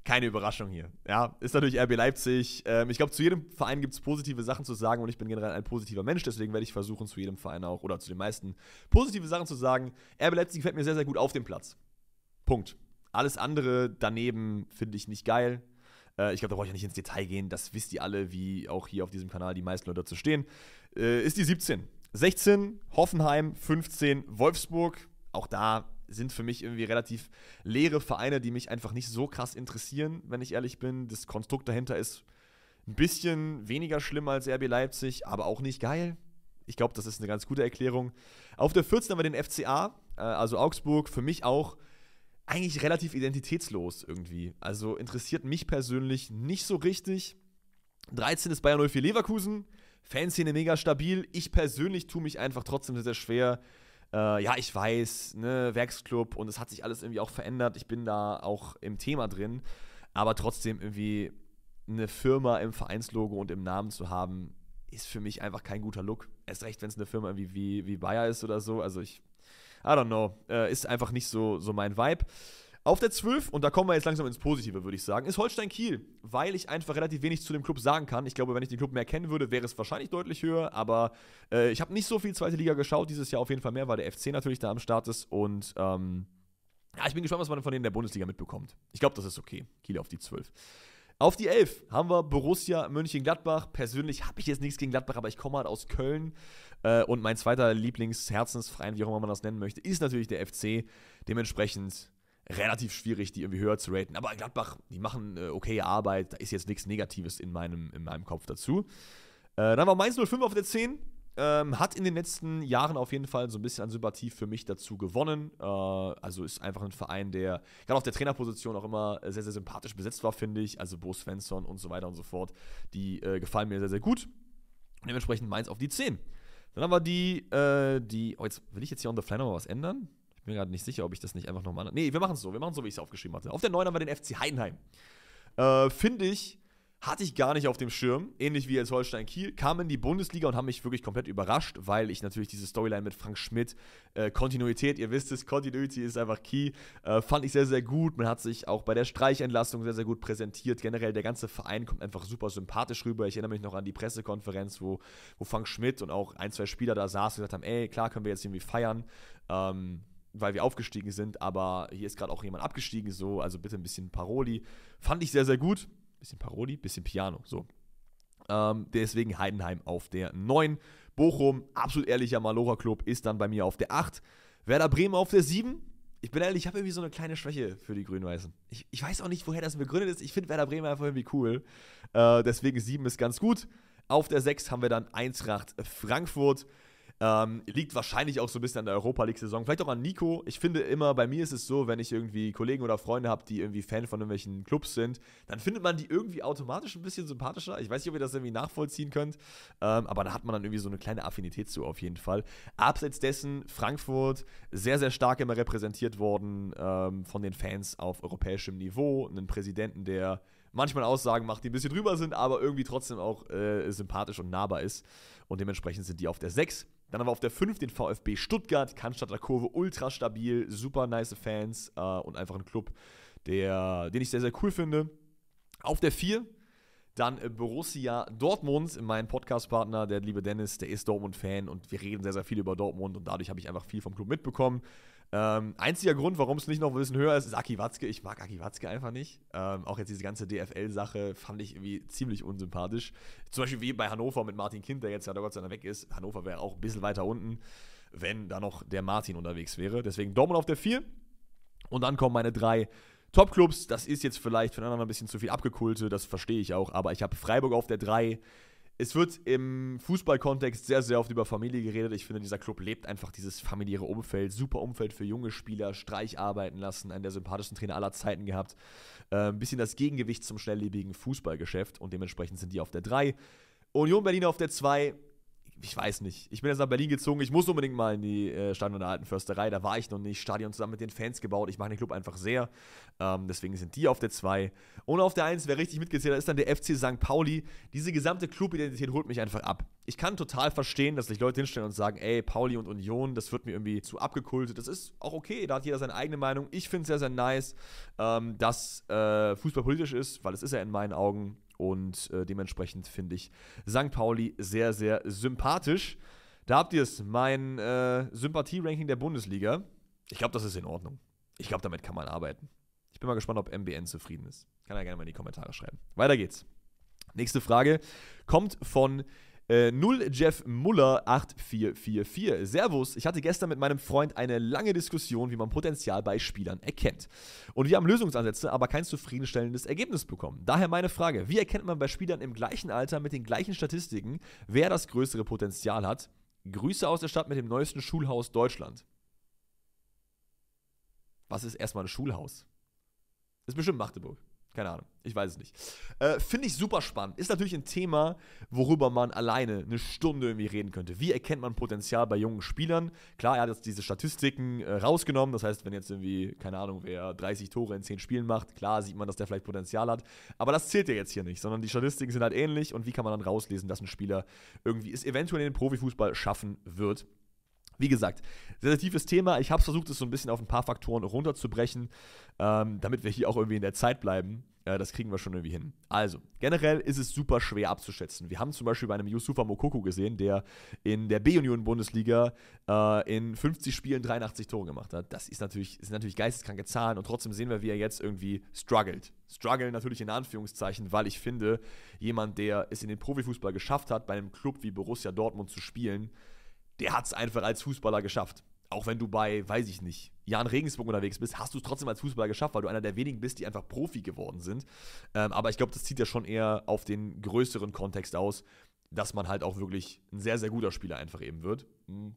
keine Überraschung hier. Ja, ist natürlich RB Leipzig. Ähm, ich glaube, zu jedem Verein gibt es positive Sachen zu sagen und ich bin generell ein positiver Mensch, deswegen werde ich versuchen, zu jedem Verein auch oder zu den meisten positive Sachen zu sagen. RB Leipzig gefällt mir sehr, sehr gut auf dem Platz. Punkt. Alles andere daneben finde ich nicht geil. Äh, ich glaube, da brauche ich ja nicht ins Detail gehen. Das wisst ihr alle, wie auch hier auf diesem Kanal die meisten Leute dazu stehen. Äh, ist die 17. 16, Hoffenheim, 15, Wolfsburg. Auch da sind für mich irgendwie relativ leere Vereine, die mich einfach nicht so krass interessieren, wenn ich ehrlich bin. Das Konstrukt dahinter ist ein bisschen weniger schlimm als RB Leipzig, aber auch nicht geil. Ich glaube, das ist eine ganz gute Erklärung. Auf der 14 haben wir den FCA, äh, also Augsburg, für mich auch eigentlich relativ identitätslos irgendwie. Also interessiert mich persönlich nicht so richtig. 13 ist Bayern 04 Leverkusen. Fanszene mega stabil. Ich persönlich tue mich einfach trotzdem sehr, sehr schwer, äh, ja, ich weiß, ne, Werksclub und es hat sich alles irgendwie auch verändert. Ich bin da auch im Thema drin. Aber trotzdem irgendwie eine Firma im Vereinslogo und im Namen zu haben, ist für mich einfach kein guter Look. Erst recht, wenn es eine Firma irgendwie wie, wie Bayer ist oder so. Also ich, I don't know, äh, ist einfach nicht so, so mein Vibe. Auf der 12, und da kommen wir jetzt langsam ins Positive, würde ich sagen, ist Holstein Kiel, weil ich einfach relativ wenig zu dem Club sagen kann. Ich glaube, wenn ich den Club mehr kennen würde, wäre es wahrscheinlich deutlich höher, aber äh, ich habe nicht so viel zweite Liga geschaut, dieses Jahr auf jeden Fall mehr, weil der FC natürlich da am Start ist und ähm, ja, ich bin gespannt, was man von denen in der Bundesliga mitbekommt. Ich glaube, das ist okay. Kiel auf die 12. Auf die 11 haben wir Borussia Mönchengladbach. Persönlich habe ich jetzt nichts gegen Gladbach, aber ich komme halt aus Köln. Äh, und mein zweiter Lieblingsherzensfreien, wie auch immer man das nennen möchte, ist natürlich der FC. Dementsprechend relativ schwierig, die irgendwie höher zu raten. Aber Gladbach, die machen äh, okay Arbeit, da ist jetzt nichts Negatives in meinem, in meinem Kopf dazu. Äh, dann war Mainz 05 auf der 10. Ähm, hat in den letzten Jahren auf jeden Fall so ein bisschen an Sympathie für mich dazu gewonnen. Äh, also ist einfach ein Verein, der gerade auf der Trainerposition auch immer sehr, sehr sympathisch besetzt war, finde ich. Also Bo Svensson und so weiter und so fort. Die äh, gefallen mir sehr, sehr gut. Dementsprechend Mainz auf die 10. Dann haben wir die, äh, die, oh, jetzt will ich jetzt hier on the fly nochmal was ändern. Ich bin gerade nicht sicher, ob ich das nicht einfach nochmal. Nee, wir machen es so. Wir machen es so, wie ich es aufgeschrieben hatte. Auf der 9 haben wir den FC Heidenheim. Äh, Finde ich, hatte ich gar nicht auf dem Schirm. Ähnlich wie jetzt Holstein Kiel. Kamen in die Bundesliga und haben mich wirklich komplett überrascht, weil ich natürlich diese Storyline mit Frank Schmidt, äh, Kontinuität, ihr wisst es, Continuity ist einfach key. Äh, fand ich sehr, sehr gut. Man hat sich auch bei der Streichentlastung sehr, sehr gut präsentiert. Generell der ganze Verein kommt einfach super sympathisch rüber. Ich erinnere mich noch an die Pressekonferenz, wo, wo Frank Schmidt und auch ein, zwei Spieler da saßen und gesagt haben: Ey, klar können wir jetzt irgendwie feiern. Ähm, weil wir aufgestiegen sind, aber hier ist gerade auch jemand abgestiegen, so, also bitte ein bisschen Paroli. Fand ich sehr, sehr gut. Bisschen Paroli, bisschen Piano, so. Ähm, deswegen Heidenheim auf der 9. Bochum, absolut ehrlicher Malora Club, ist dann bei mir auf der 8. Werder Bremen auf der 7. Ich bin ehrlich, ich habe irgendwie so eine kleine Schwäche für die Grün-Weißen. Ich, ich, weiß auch nicht, woher das begründet ist. Ich finde Werder Bremen einfach irgendwie cool. Äh, deswegen 7 ist ganz gut. Auf der 6 haben wir dann Eintracht Frankfurt. Ähm, liegt wahrscheinlich auch so ein bisschen an der Europa League-Saison. Vielleicht auch an Nico. Ich finde immer, bei mir ist es so, wenn ich irgendwie Kollegen oder Freunde habe, die irgendwie Fan von irgendwelchen Clubs sind, dann findet man die irgendwie automatisch ein bisschen sympathischer. Ich weiß nicht, ob ihr das irgendwie nachvollziehen könnt, ähm, aber da hat man dann irgendwie so eine kleine Affinität zu auf jeden Fall. Abseits dessen, Frankfurt sehr, sehr stark immer repräsentiert worden ähm, von den Fans auf europäischem Niveau. Einen Präsidenten, der manchmal Aussagen macht, die ein bisschen drüber sind, aber irgendwie trotzdem auch äh, sympathisch und nahbar ist. Und dementsprechend sind die auf der 6. Dann haben wir auf der 5 den VfB Stuttgart, Cannstatter Kurve, ultra stabil, super nice Fans äh, und einfach ein Club, der, den ich sehr, sehr cool finde. Auf der 4 dann äh, Borussia Dortmund, mein Podcastpartner, der liebe Dennis, der ist Dortmund-Fan und wir reden sehr, sehr viel über Dortmund und dadurch habe ich einfach viel vom Club mitbekommen. Ähm, einziger Grund, warum es nicht noch ein bisschen höher ist, ist Aki Watzke. Ich mag Aki Watzke einfach nicht. Ähm, auch jetzt diese ganze DFL-Sache fand ich irgendwie ziemlich unsympathisch. Zum Beispiel wie bei Hannover mit Martin Kind, der jetzt ja Gott sei Dank weg ist. Hannover wäre auch ein bisschen weiter unten, wenn da noch der Martin unterwegs wäre. Deswegen Dortmund auf der 4. Und dann kommen meine drei Top-Clubs. Das ist jetzt vielleicht von anderen ein bisschen zu viel abgekultet, das verstehe ich auch. Aber ich habe Freiburg auf der 3 es wird im Fußballkontext sehr, sehr oft über Familie geredet. Ich finde, dieser Club lebt einfach dieses familiäre Umfeld. Super Umfeld für junge Spieler, Streich arbeiten lassen, einen der sympathischsten Trainer aller Zeiten gehabt. Äh, ein bisschen das Gegengewicht zum schnelllebigen Fußballgeschäft und dementsprechend sind die auf der 3. Union Berlin auf der 2, ich weiß nicht. Ich bin jetzt nach Berlin gezogen. Ich muss unbedingt mal in die äh, Stadion der Alten Försterei. Da war ich noch nicht. Stadion zusammen mit den Fans gebaut. Ich mag den Club einfach sehr. Ähm, deswegen sind die auf der 2. Und auf der 1, wer richtig mitgezählt hat, ist dann der FC St. Pauli. Diese gesamte Clubidentität holt mich einfach ab. Ich kann total verstehen, dass sich Leute hinstellen und sagen, ey, Pauli und Union, das wird mir irgendwie zu abgekultet. Das ist auch okay. Da hat jeder seine eigene Meinung. Ich finde es sehr, sehr nice, ähm, dass äh, Fußball politisch ist, weil es ist ja in meinen Augen und äh, dementsprechend finde ich St. Pauli sehr, sehr sympathisch. Da habt ihr es, mein äh, Sympathie-Ranking der Bundesliga. Ich glaube, das ist in Ordnung. Ich glaube, damit kann man arbeiten. Ich bin mal gespannt, ob MBN zufrieden ist. Kann er gerne mal in die Kommentare schreiben. Weiter geht's. Nächste Frage kommt von 0 äh, Jeff Muller 8444. Servus, ich hatte gestern mit meinem Freund eine lange Diskussion, wie man Potenzial bei Spielern erkennt. Und wir haben Lösungsansätze, aber kein zufriedenstellendes Ergebnis bekommen. Daher meine Frage, wie erkennt man bei Spielern im gleichen Alter mit den gleichen Statistiken, wer das größere Potenzial hat? Grüße aus der Stadt mit dem neuesten Schulhaus Deutschland. Was ist erstmal ein Schulhaus? Ist bestimmt Magdeburg. Keine Ahnung, ich weiß es nicht. Äh, Finde ich super spannend. Ist natürlich ein Thema, worüber man alleine eine Stunde irgendwie reden könnte. Wie erkennt man Potenzial bei jungen Spielern? Klar, er hat jetzt diese Statistiken äh, rausgenommen. Das heißt, wenn jetzt irgendwie, keine Ahnung, wer 30 Tore in 10 Spielen macht, klar sieht man, dass der vielleicht Potenzial hat. Aber das zählt ja jetzt hier nicht, sondern die Statistiken sind halt ähnlich. Und wie kann man dann rauslesen, dass ein Spieler irgendwie es eventuell in den Profifußball schaffen wird? Wie gesagt, sehr tiefes Thema. Ich habe versucht, es so ein bisschen auf ein paar Faktoren runterzubrechen, ähm, damit wir hier auch irgendwie in der Zeit bleiben. Äh, das kriegen wir schon irgendwie hin. Also, generell ist es super schwer abzuschätzen. Wir haben zum Beispiel bei einem Yusufa Mokoko gesehen, der in der B-Union-Bundesliga äh, in 50 Spielen 83 Tore gemacht hat. Das ist natürlich, sind natürlich geisteskranke Zahlen und trotzdem sehen wir, wie er jetzt irgendwie struggelt. Struggle natürlich in Anführungszeichen, weil ich finde, jemand, der es in den Profifußball geschafft hat, bei einem Club wie Borussia Dortmund zu spielen, der hat es einfach als Fußballer geschafft. Auch wenn du bei, weiß ich nicht, Jan Regensburg unterwegs bist, hast du es trotzdem als Fußballer geschafft, weil du einer der wenigen bist, die einfach Profi geworden sind. Ähm, aber ich glaube, das zieht ja schon eher auf den größeren Kontext aus, dass man halt auch wirklich ein sehr, sehr guter Spieler einfach eben wird. Mhm.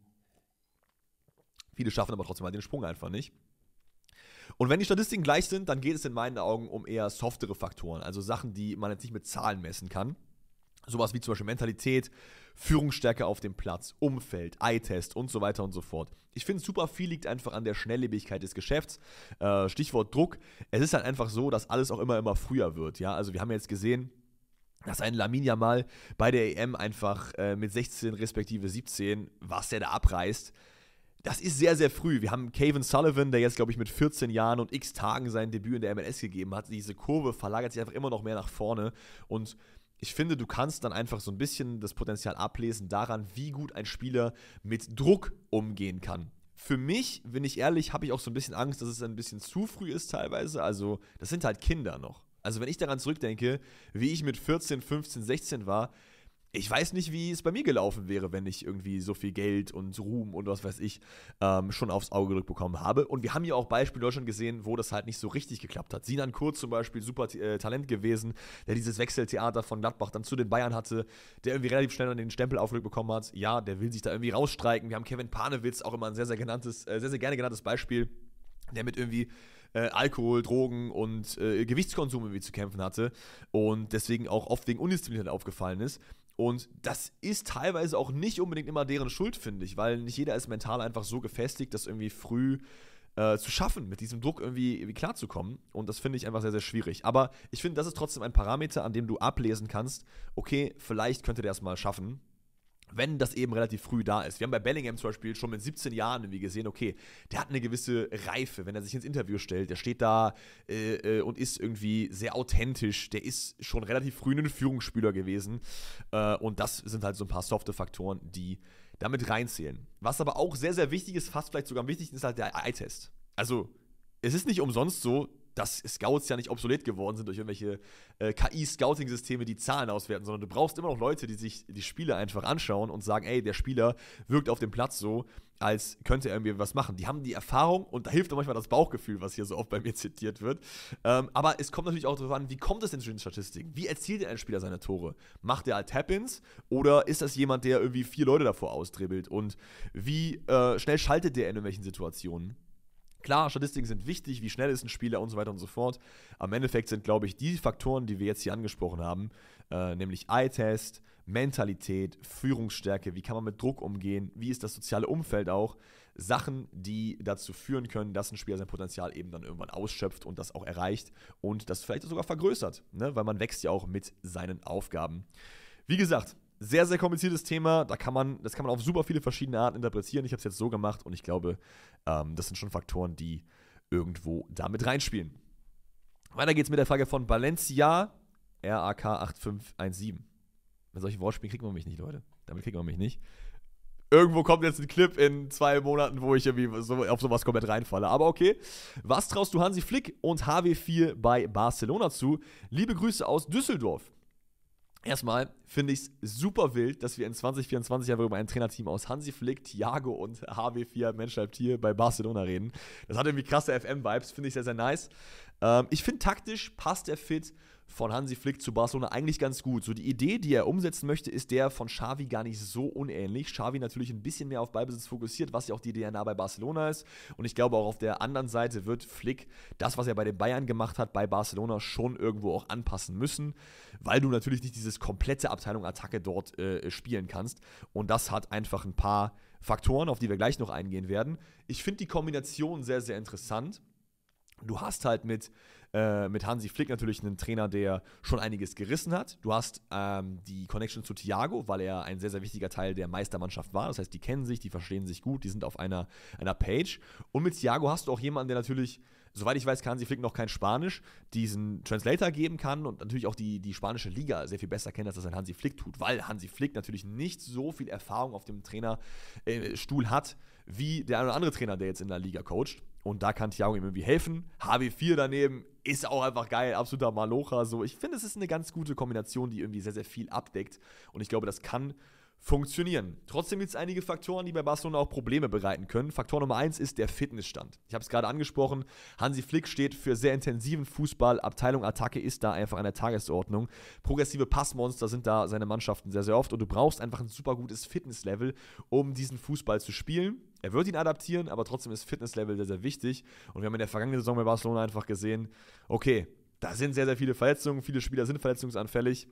Viele schaffen aber trotzdem halt den Sprung einfach nicht. Und wenn die Statistiken gleich sind, dann geht es in meinen Augen um eher softere Faktoren, also Sachen, die man jetzt nicht mit Zahlen messen kann. Sowas wie zum Beispiel Mentalität, Führungsstärke auf dem Platz, Umfeld, Eye-Test und so weiter und so fort. Ich finde, super viel liegt einfach an der Schnelllebigkeit des Geschäfts. Äh, Stichwort Druck. Es ist halt einfach so, dass alles auch immer, immer früher wird. Ja, also wir haben jetzt gesehen, dass ein Lamin ja mal bei der EM einfach äh, mit 16 respektive 17, was der da abreißt, das ist sehr, sehr früh. Wir haben Kevin Sullivan, der jetzt, glaube ich, mit 14 Jahren und x Tagen sein Debüt in der MLS gegeben hat. Diese Kurve verlagert sich einfach immer noch mehr nach vorne und ich finde, du kannst dann einfach so ein bisschen das Potenzial ablesen daran, wie gut ein Spieler mit Druck umgehen kann. Für mich, wenn ich ehrlich, habe ich auch so ein bisschen Angst, dass es ein bisschen zu früh ist teilweise. Also, das sind halt Kinder noch. Also, wenn ich daran zurückdenke, wie ich mit 14, 15, 16 war, ich weiß nicht, wie es bei mir gelaufen wäre, wenn ich irgendwie so viel Geld und Ruhm und was weiß ich ähm, schon aufs Auge gedrückt bekommen habe. Und wir haben ja auch Beispiele in Deutschland gesehen, wo das halt nicht so richtig geklappt hat. Sinan Kurz zum Beispiel, super äh, Talent gewesen, der dieses Wechseltheater von Gladbach dann zu den Bayern hatte, der irgendwie relativ schnell dann den Stempel aufgedrückt bekommen hat. Ja, der will sich da irgendwie rausstreiken. Wir haben Kevin Panewitz, auch immer ein sehr, sehr genanntes, äh, sehr, sehr gerne genanntes Beispiel, der mit irgendwie äh, Alkohol, Drogen und äh, Gewichtskonsum irgendwie zu kämpfen hatte und deswegen auch oft wegen Undisziplin aufgefallen ist. Und das ist teilweise auch nicht unbedingt immer deren Schuld, finde ich, weil nicht jeder ist mental einfach so gefestigt, das irgendwie früh äh, zu schaffen, mit diesem Druck irgendwie, irgendwie klarzukommen. Und das finde ich einfach sehr, sehr schwierig. Aber ich finde, das ist trotzdem ein Parameter, an dem du ablesen kannst, okay, vielleicht könnte der es mal schaffen wenn das eben relativ früh da ist. Wir haben bei Bellingham zum Beispiel schon mit 17 Jahren irgendwie gesehen, okay, der hat eine gewisse Reife, wenn er sich ins Interview stellt, der steht da äh, äh, und ist irgendwie sehr authentisch, der ist schon relativ früh ein Führungsspieler gewesen äh, und das sind halt so ein paar softe Faktoren, die damit reinzählen. Was aber auch sehr, sehr wichtig ist, fast vielleicht sogar am wichtigsten, ist halt der Eye-Test. Also es ist nicht umsonst so, dass Scouts ja nicht obsolet geworden sind durch irgendwelche äh, KI-Scouting-Systeme, die Zahlen auswerten, sondern du brauchst immer noch Leute, die sich die Spiele einfach anschauen und sagen, ey, der Spieler wirkt auf dem Platz so, als könnte er irgendwie was machen. Die haben die Erfahrung und da hilft auch manchmal das Bauchgefühl, was hier so oft bei mir zitiert wird. Ähm, aber es kommt natürlich auch darauf an, wie kommt es denn zu den Statistiken? Wie erzielt denn ein Spieler seine Tore? Macht er halt Tap-Ins oder ist das jemand, der irgendwie vier Leute davor austribbelt? Und wie äh, schnell schaltet der in irgendwelchen Situationen? Klar, Statistiken sind wichtig, wie schnell ist ein Spieler und so weiter und so fort. Am Endeffekt sind, glaube ich, die Faktoren, die wir jetzt hier angesprochen haben, äh, nämlich Eye-Test, Mentalität, Führungsstärke, wie kann man mit Druck umgehen, wie ist das soziale Umfeld auch, Sachen, die dazu führen können, dass ein Spieler sein Potenzial eben dann irgendwann ausschöpft und das auch erreicht und das vielleicht sogar vergrößert, ne? weil man wächst ja auch mit seinen Aufgaben. Wie gesagt, sehr, sehr kompliziertes Thema. Da kann man, das kann man auf super viele verschiedene Arten interpretieren. Ich habe es jetzt so gemacht und ich glaube, ähm, das sind schon Faktoren, die irgendwo damit reinspielen. Weiter geht's mit der Frage von Balencia, RAK 8517. Mit solchen Wortspielen kriegt man mich nicht, Leute. Damit kriegt man mich nicht. Irgendwo kommt jetzt ein Clip in zwei Monaten, wo ich irgendwie so, auf sowas komplett reinfalle. Aber okay. Was traust du Hansi Flick und HW4 bei Barcelona zu? Liebe Grüße aus Düsseldorf. Erstmal finde ich es super wild, dass wir in 2024 einfach über ein Trainerteam aus Hansi Flick, Thiago und HW4 Mensch Menschleib Tier bei Barcelona reden. Das hat irgendwie krasse FM-Vibes, finde ich sehr, sehr nice. Ähm, ich finde taktisch passt der Fit von Hansi Flick zu Barcelona eigentlich ganz gut. So die Idee, die er umsetzen möchte, ist der von Xavi gar nicht so unähnlich. Xavi natürlich ein bisschen mehr auf Ballbesitz fokussiert, was ja auch die DNA bei Barcelona ist. Und ich glaube auch auf der anderen Seite wird Flick das, was er bei den Bayern gemacht hat, bei Barcelona schon irgendwo auch anpassen müssen, weil du natürlich nicht dieses komplette Abteilung Attacke dort äh, spielen kannst. Und das hat einfach ein paar Faktoren, auf die wir gleich noch eingehen werden. Ich finde die Kombination sehr, sehr interessant. Du hast halt mit, äh, mit Hansi Flick natürlich einen Trainer, der schon einiges gerissen hat. Du hast ähm, die Connection zu Thiago, weil er ein sehr, sehr wichtiger Teil der Meistermannschaft war. Das heißt, die kennen sich, die verstehen sich gut, die sind auf einer, einer Page. Und mit Thiago hast du auch jemanden, der natürlich, soweit ich weiß, kann Hansi Flick noch kein Spanisch, diesen Translator geben kann und natürlich auch die, die spanische Liga sehr viel besser kennt, als das ein Hansi Flick tut, weil Hansi Flick natürlich nicht so viel Erfahrung auf dem Trainerstuhl äh, hat, wie der eine oder andere Trainer, der jetzt in der Liga coacht. Und da kann Thiago ihm irgendwie helfen. hw 4 daneben ist auch einfach geil, absoluter Malocha. So. Ich finde, es ist eine ganz gute Kombination, die irgendwie sehr, sehr viel abdeckt. Und ich glaube, das kann funktionieren. Trotzdem gibt es einige Faktoren, die bei Barcelona auch Probleme bereiten können. Faktor Nummer 1 ist der Fitnessstand. Ich habe es gerade angesprochen. Hansi Flick steht für sehr intensiven Fußball. Abteilung Attacke ist da einfach an der Tagesordnung. Progressive Passmonster sind da seine Mannschaften sehr, sehr oft. Und du brauchst einfach ein super gutes Fitnesslevel, um diesen Fußball zu spielen. Er wird ihn adaptieren, aber trotzdem ist Fitnesslevel sehr, sehr wichtig. Und wir haben in der vergangenen Saison bei Barcelona einfach gesehen, okay, da sind sehr, sehr viele Verletzungen, viele Spieler sind verletzungsanfällig.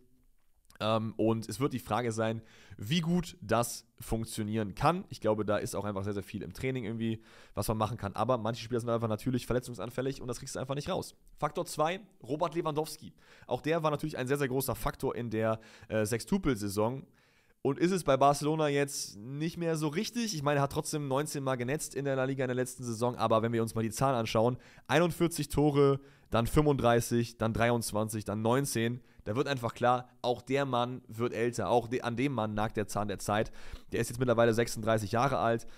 Ähm, und es wird die Frage sein, wie gut das funktionieren kann. Ich glaube, da ist auch einfach sehr, sehr viel im Training irgendwie, was man machen kann. Aber manche Spieler sind einfach natürlich verletzungsanfällig und das kriegst du einfach nicht raus. Faktor 2, Robert Lewandowski. Auch der war natürlich ein sehr, sehr großer Faktor in der äh, Sextupel-Saison. Und ist es bei Barcelona jetzt nicht mehr so richtig? Ich meine, er hat trotzdem 19 Mal genetzt in der La Liga in der letzten Saison, aber wenn wir uns mal die Zahlen anschauen, 41 Tore, dann 35, dann 23, dann 19, da wird einfach klar, auch der Mann wird älter, auch an dem Mann nagt der Zahn der Zeit. Der ist jetzt mittlerweile 36 Jahre alt,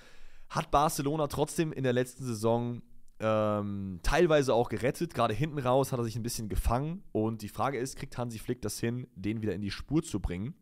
hat Barcelona trotzdem in der letzten Saison ähm, teilweise auch gerettet, gerade hinten raus hat er sich ein bisschen gefangen und die Frage ist, kriegt Hansi Flick das hin, den wieder in die Spur zu bringen?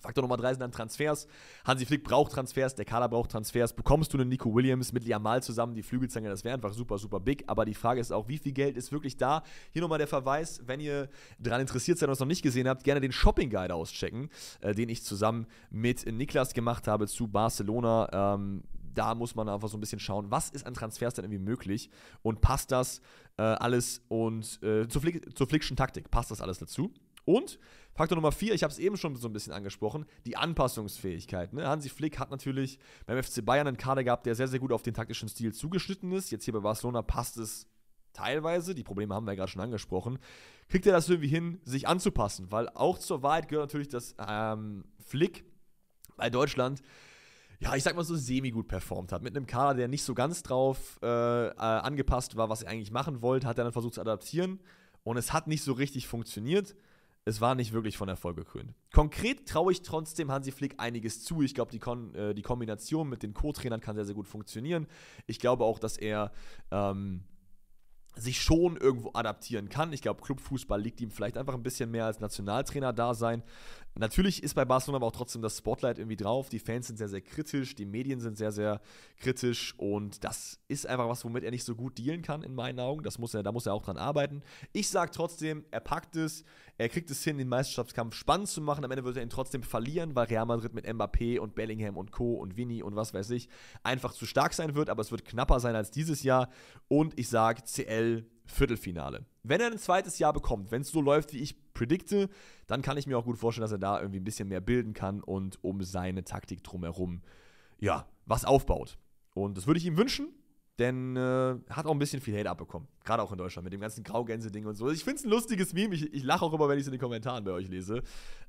Faktor Nummer drei sind dann Transfers. Hansi Flick braucht Transfers, der Kader braucht Transfers. Bekommst du einen Nico Williams mit Liamal zusammen, die Flügelzange, das wäre einfach super, super big. Aber die Frage ist auch, wie viel Geld ist wirklich da? Hier nochmal der Verweis, wenn ihr daran interessiert seid und es noch nicht gesehen habt, gerne den Shopping Guide auschecken, äh, den ich zusammen mit Niklas gemacht habe zu Barcelona. Ähm, da muss man einfach so ein bisschen schauen, was ist an Transfers denn irgendwie möglich und passt das äh, alles und äh, zur, Flick, zur Flickschen Taktik, passt das alles dazu? Und Faktor Nummer 4, ich habe es eben schon so ein bisschen angesprochen, die Anpassungsfähigkeit. Ne? Hansi Flick hat natürlich beim FC Bayern einen Kader gehabt, der sehr, sehr gut auf den taktischen Stil zugeschnitten ist. Jetzt hier bei Barcelona passt es teilweise, die Probleme haben wir ja gerade schon angesprochen, kriegt er das irgendwie hin, sich anzupassen. Weil auch zur Wahrheit gehört natürlich, dass ähm, Flick bei Deutschland ja, ich sag mal so semi-gut performt hat. Mit einem Kader, der nicht so ganz drauf äh, äh angepasst war, was er eigentlich machen wollte, hat er dann versucht zu adaptieren. Und es hat nicht so richtig funktioniert es war nicht wirklich von Erfolg gekrönt. Konkret traue ich trotzdem Hansi Flick einiges zu. Ich glaube, die, Kon äh, die Kombination mit den Co-Trainern kann sehr, sehr gut funktionieren. Ich glaube auch, dass er ähm, sich schon irgendwo adaptieren kann. Ich glaube, Clubfußball liegt ihm vielleicht einfach ein bisschen mehr als Nationaltrainer da sein. Natürlich ist bei Barcelona aber auch trotzdem das Spotlight irgendwie drauf. Die Fans sind sehr, sehr kritisch, die Medien sind sehr, sehr kritisch und das ist einfach was, womit er nicht so gut dealen kann, in meinen Augen. Das muss er, da muss er auch dran arbeiten. Ich sage trotzdem, er packt es, er kriegt es hin, den Meisterschaftskampf spannend zu machen. Am Ende wird er ihn trotzdem verlieren, weil Real Madrid mit Mbappé und Bellingham und Co. und Vini und was weiß ich einfach zu stark sein wird, aber es wird knapper sein als dieses Jahr. Und ich sage, CL Viertelfinale. Wenn er ein zweites Jahr bekommt, wenn es so läuft, wie ich predikte, dann kann ich mir auch gut vorstellen, dass er da irgendwie ein bisschen mehr bilden kann und um seine Taktik drumherum, ja, was aufbaut. Und das würde ich ihm wünschen, denn äh, hat auch ein bisschen viel Hate abbekommen. Gerade auch in Deutschland mit dem ganzen Graugänse-Ding und so. Ich finde es ein lustiges Meme. Ich, ich lache auch immer, wenn ich es in den Kommentaren bei euch lese.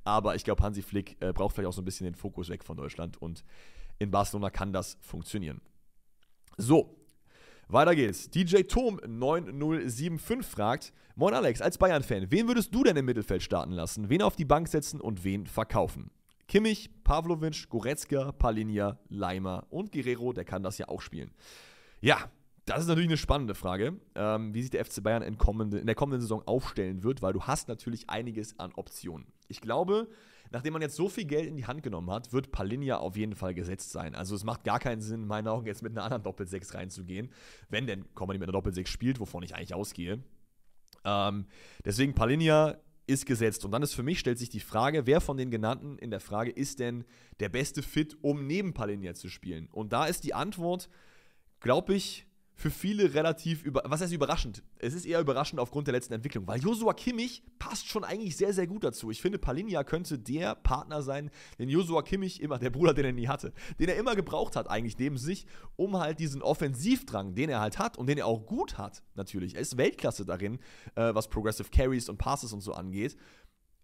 Aber ich glaube, Hansi Flick äh, braucht vielleicht auch so ein bisschen den Fokus weg von Deutschland und in Barcelona kann das funktionieren. So, weiter geht's. DJ Tom 9075 fragt: Moin Alex, als Bayern-Fan, wen würdest du denn im Mittelfeld starten lassen? Wen auf die Bank setzen und wen verkaufen? Kimmich, Pavlovic, Goretzka, Palinia, Leimer und Guerrero, der kann das ja auch spielen. Ja, das ist natürlich eine spannende Frage, ähm, wie sich der FC Bayern in, kommende, in der kommenden Saison aufstellen wird, weil du hast natürlich einiges an Optionen. Ich glaube, Nachdem man jetzt so viel Geld in die Hand genommen hat, wird Palinja auf jeden Fall gesetzt sein. Also es macht gar keinen Sinn, in meinen Augen, jetzt mit einer anderen Doppelsechs reinzugehen. Wenn denn Company mit einer Doppelsechs spielt, wovon ich eigentlich ausgehe. Ähm, deswegen Palinja ist gesetzt. Und dann ist für mich, stellt sich die Frage, wer von den genannten in der Frage ist denn der beste Fit, um neben Palinja zu spielen? Und da ist die Antwort, glaube ich, für viele relativ, über, was heißt überraschend? Es ist eher überraschend aufgrund der letzten Entwicklung, weil Josua Kimmich passt schon eigentlich sehr, sehr gut dazu. Ich finde, Palinia könnte der Partner sein, den Josua Kimmich immer, der Bruder, den er nie hatte, den er immer gebraucht hat eigentlich neben sich, um halt diesen Offensivdrang, den er halt hat und den er auch gut hat, natürlich. Er ist Weltklasse darin, äh, was Progressive Carries und Passes und so angeht,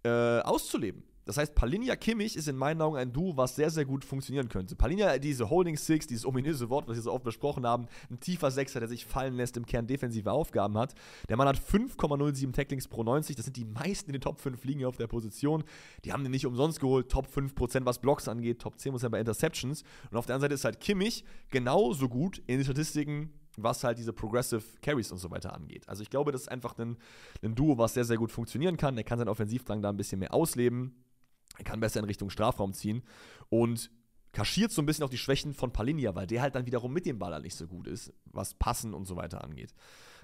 äh, auszuleben. Das heißt, Palinia Kimmich ist in meinen Augen ein Duo, was sehr, sehr gut funktionieren könnte. Palinia, diese Holding Six, dieses ominöse Wort, was wir so oft besprochen haben, ein tiefer Sechser, der sich fallen lässt, im Kern defensive Aufgaben hat. Der Mann hat 5,07 Tacklings pro 90, das sind die meisten in den Top 5 liegen hier auf der Position. Die haben den nicht umsonst geholt, Top 5% was Blocks angeht, Top 10% bei Interceptions. Und auf der anderen Seite ist halt Kimmich genauso gut in den Statistiken was halt diese Progressive Carries und so weiter angeht. Also ich glaube, das ist einfach ein, ein Duo, was sehr, sehr gut funktionieren kann. Er kann seinen Offensivdrang da ein bisschen mehr ausleben. Er kann besser in Richtung Strafraum ziehen und kaschiert so ein bisschen auch die Schwächen von Palinia, weil der halt dann wiederum mit dem Baller halt nicht so gut ist, was Passen und so weiter angeht.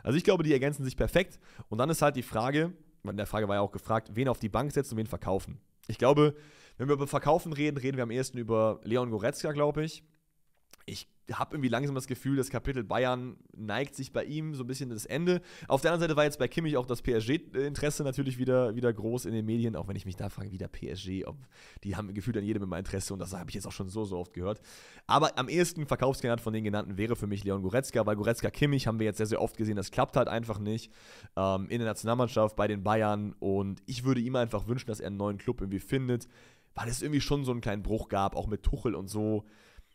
Also ich glaube, die ergänzen sich perfekt. Und dann ist halt die Frage, in der Frage war ja auch gefragt, wen auf die Bank setzen und wen verkaufen. Ich glaube, wenn wir über Verkaufen reden, reden wir am ehesten über Leon Goretzka, glaube ich ich habe irgendwie langsam das Gefühl, das Kapitel Bayern neigt sich bei ihm so ein bisschen das Ende. Auf der anderen Seite war jetzt bei Kimmich auch das PSG-Interesse natürlich wieder, wieder groß in den Medien, auch wenn ich mich da frage, wie der PSG, ob die haben gefühlt an jedem immer Interesse und das habe ich jetzt auch schon so, so oft gehört. Aber am ehesten Verkaufskandidat von den genannten wäre für mich Leon Goretzka, weil Goretzka Kimmich haben wir jetzt sehr, sehr oft gesehen, das klappt halt einfach nicht ähm, in der Nationalmannschaft bei den Bayern und ich würde ihm einfach wünschen, dass er einen neuen Club irgendwie findet, weil es irgendwie schon so einen kleinen Bruch gab, auch mit Tuchel und so.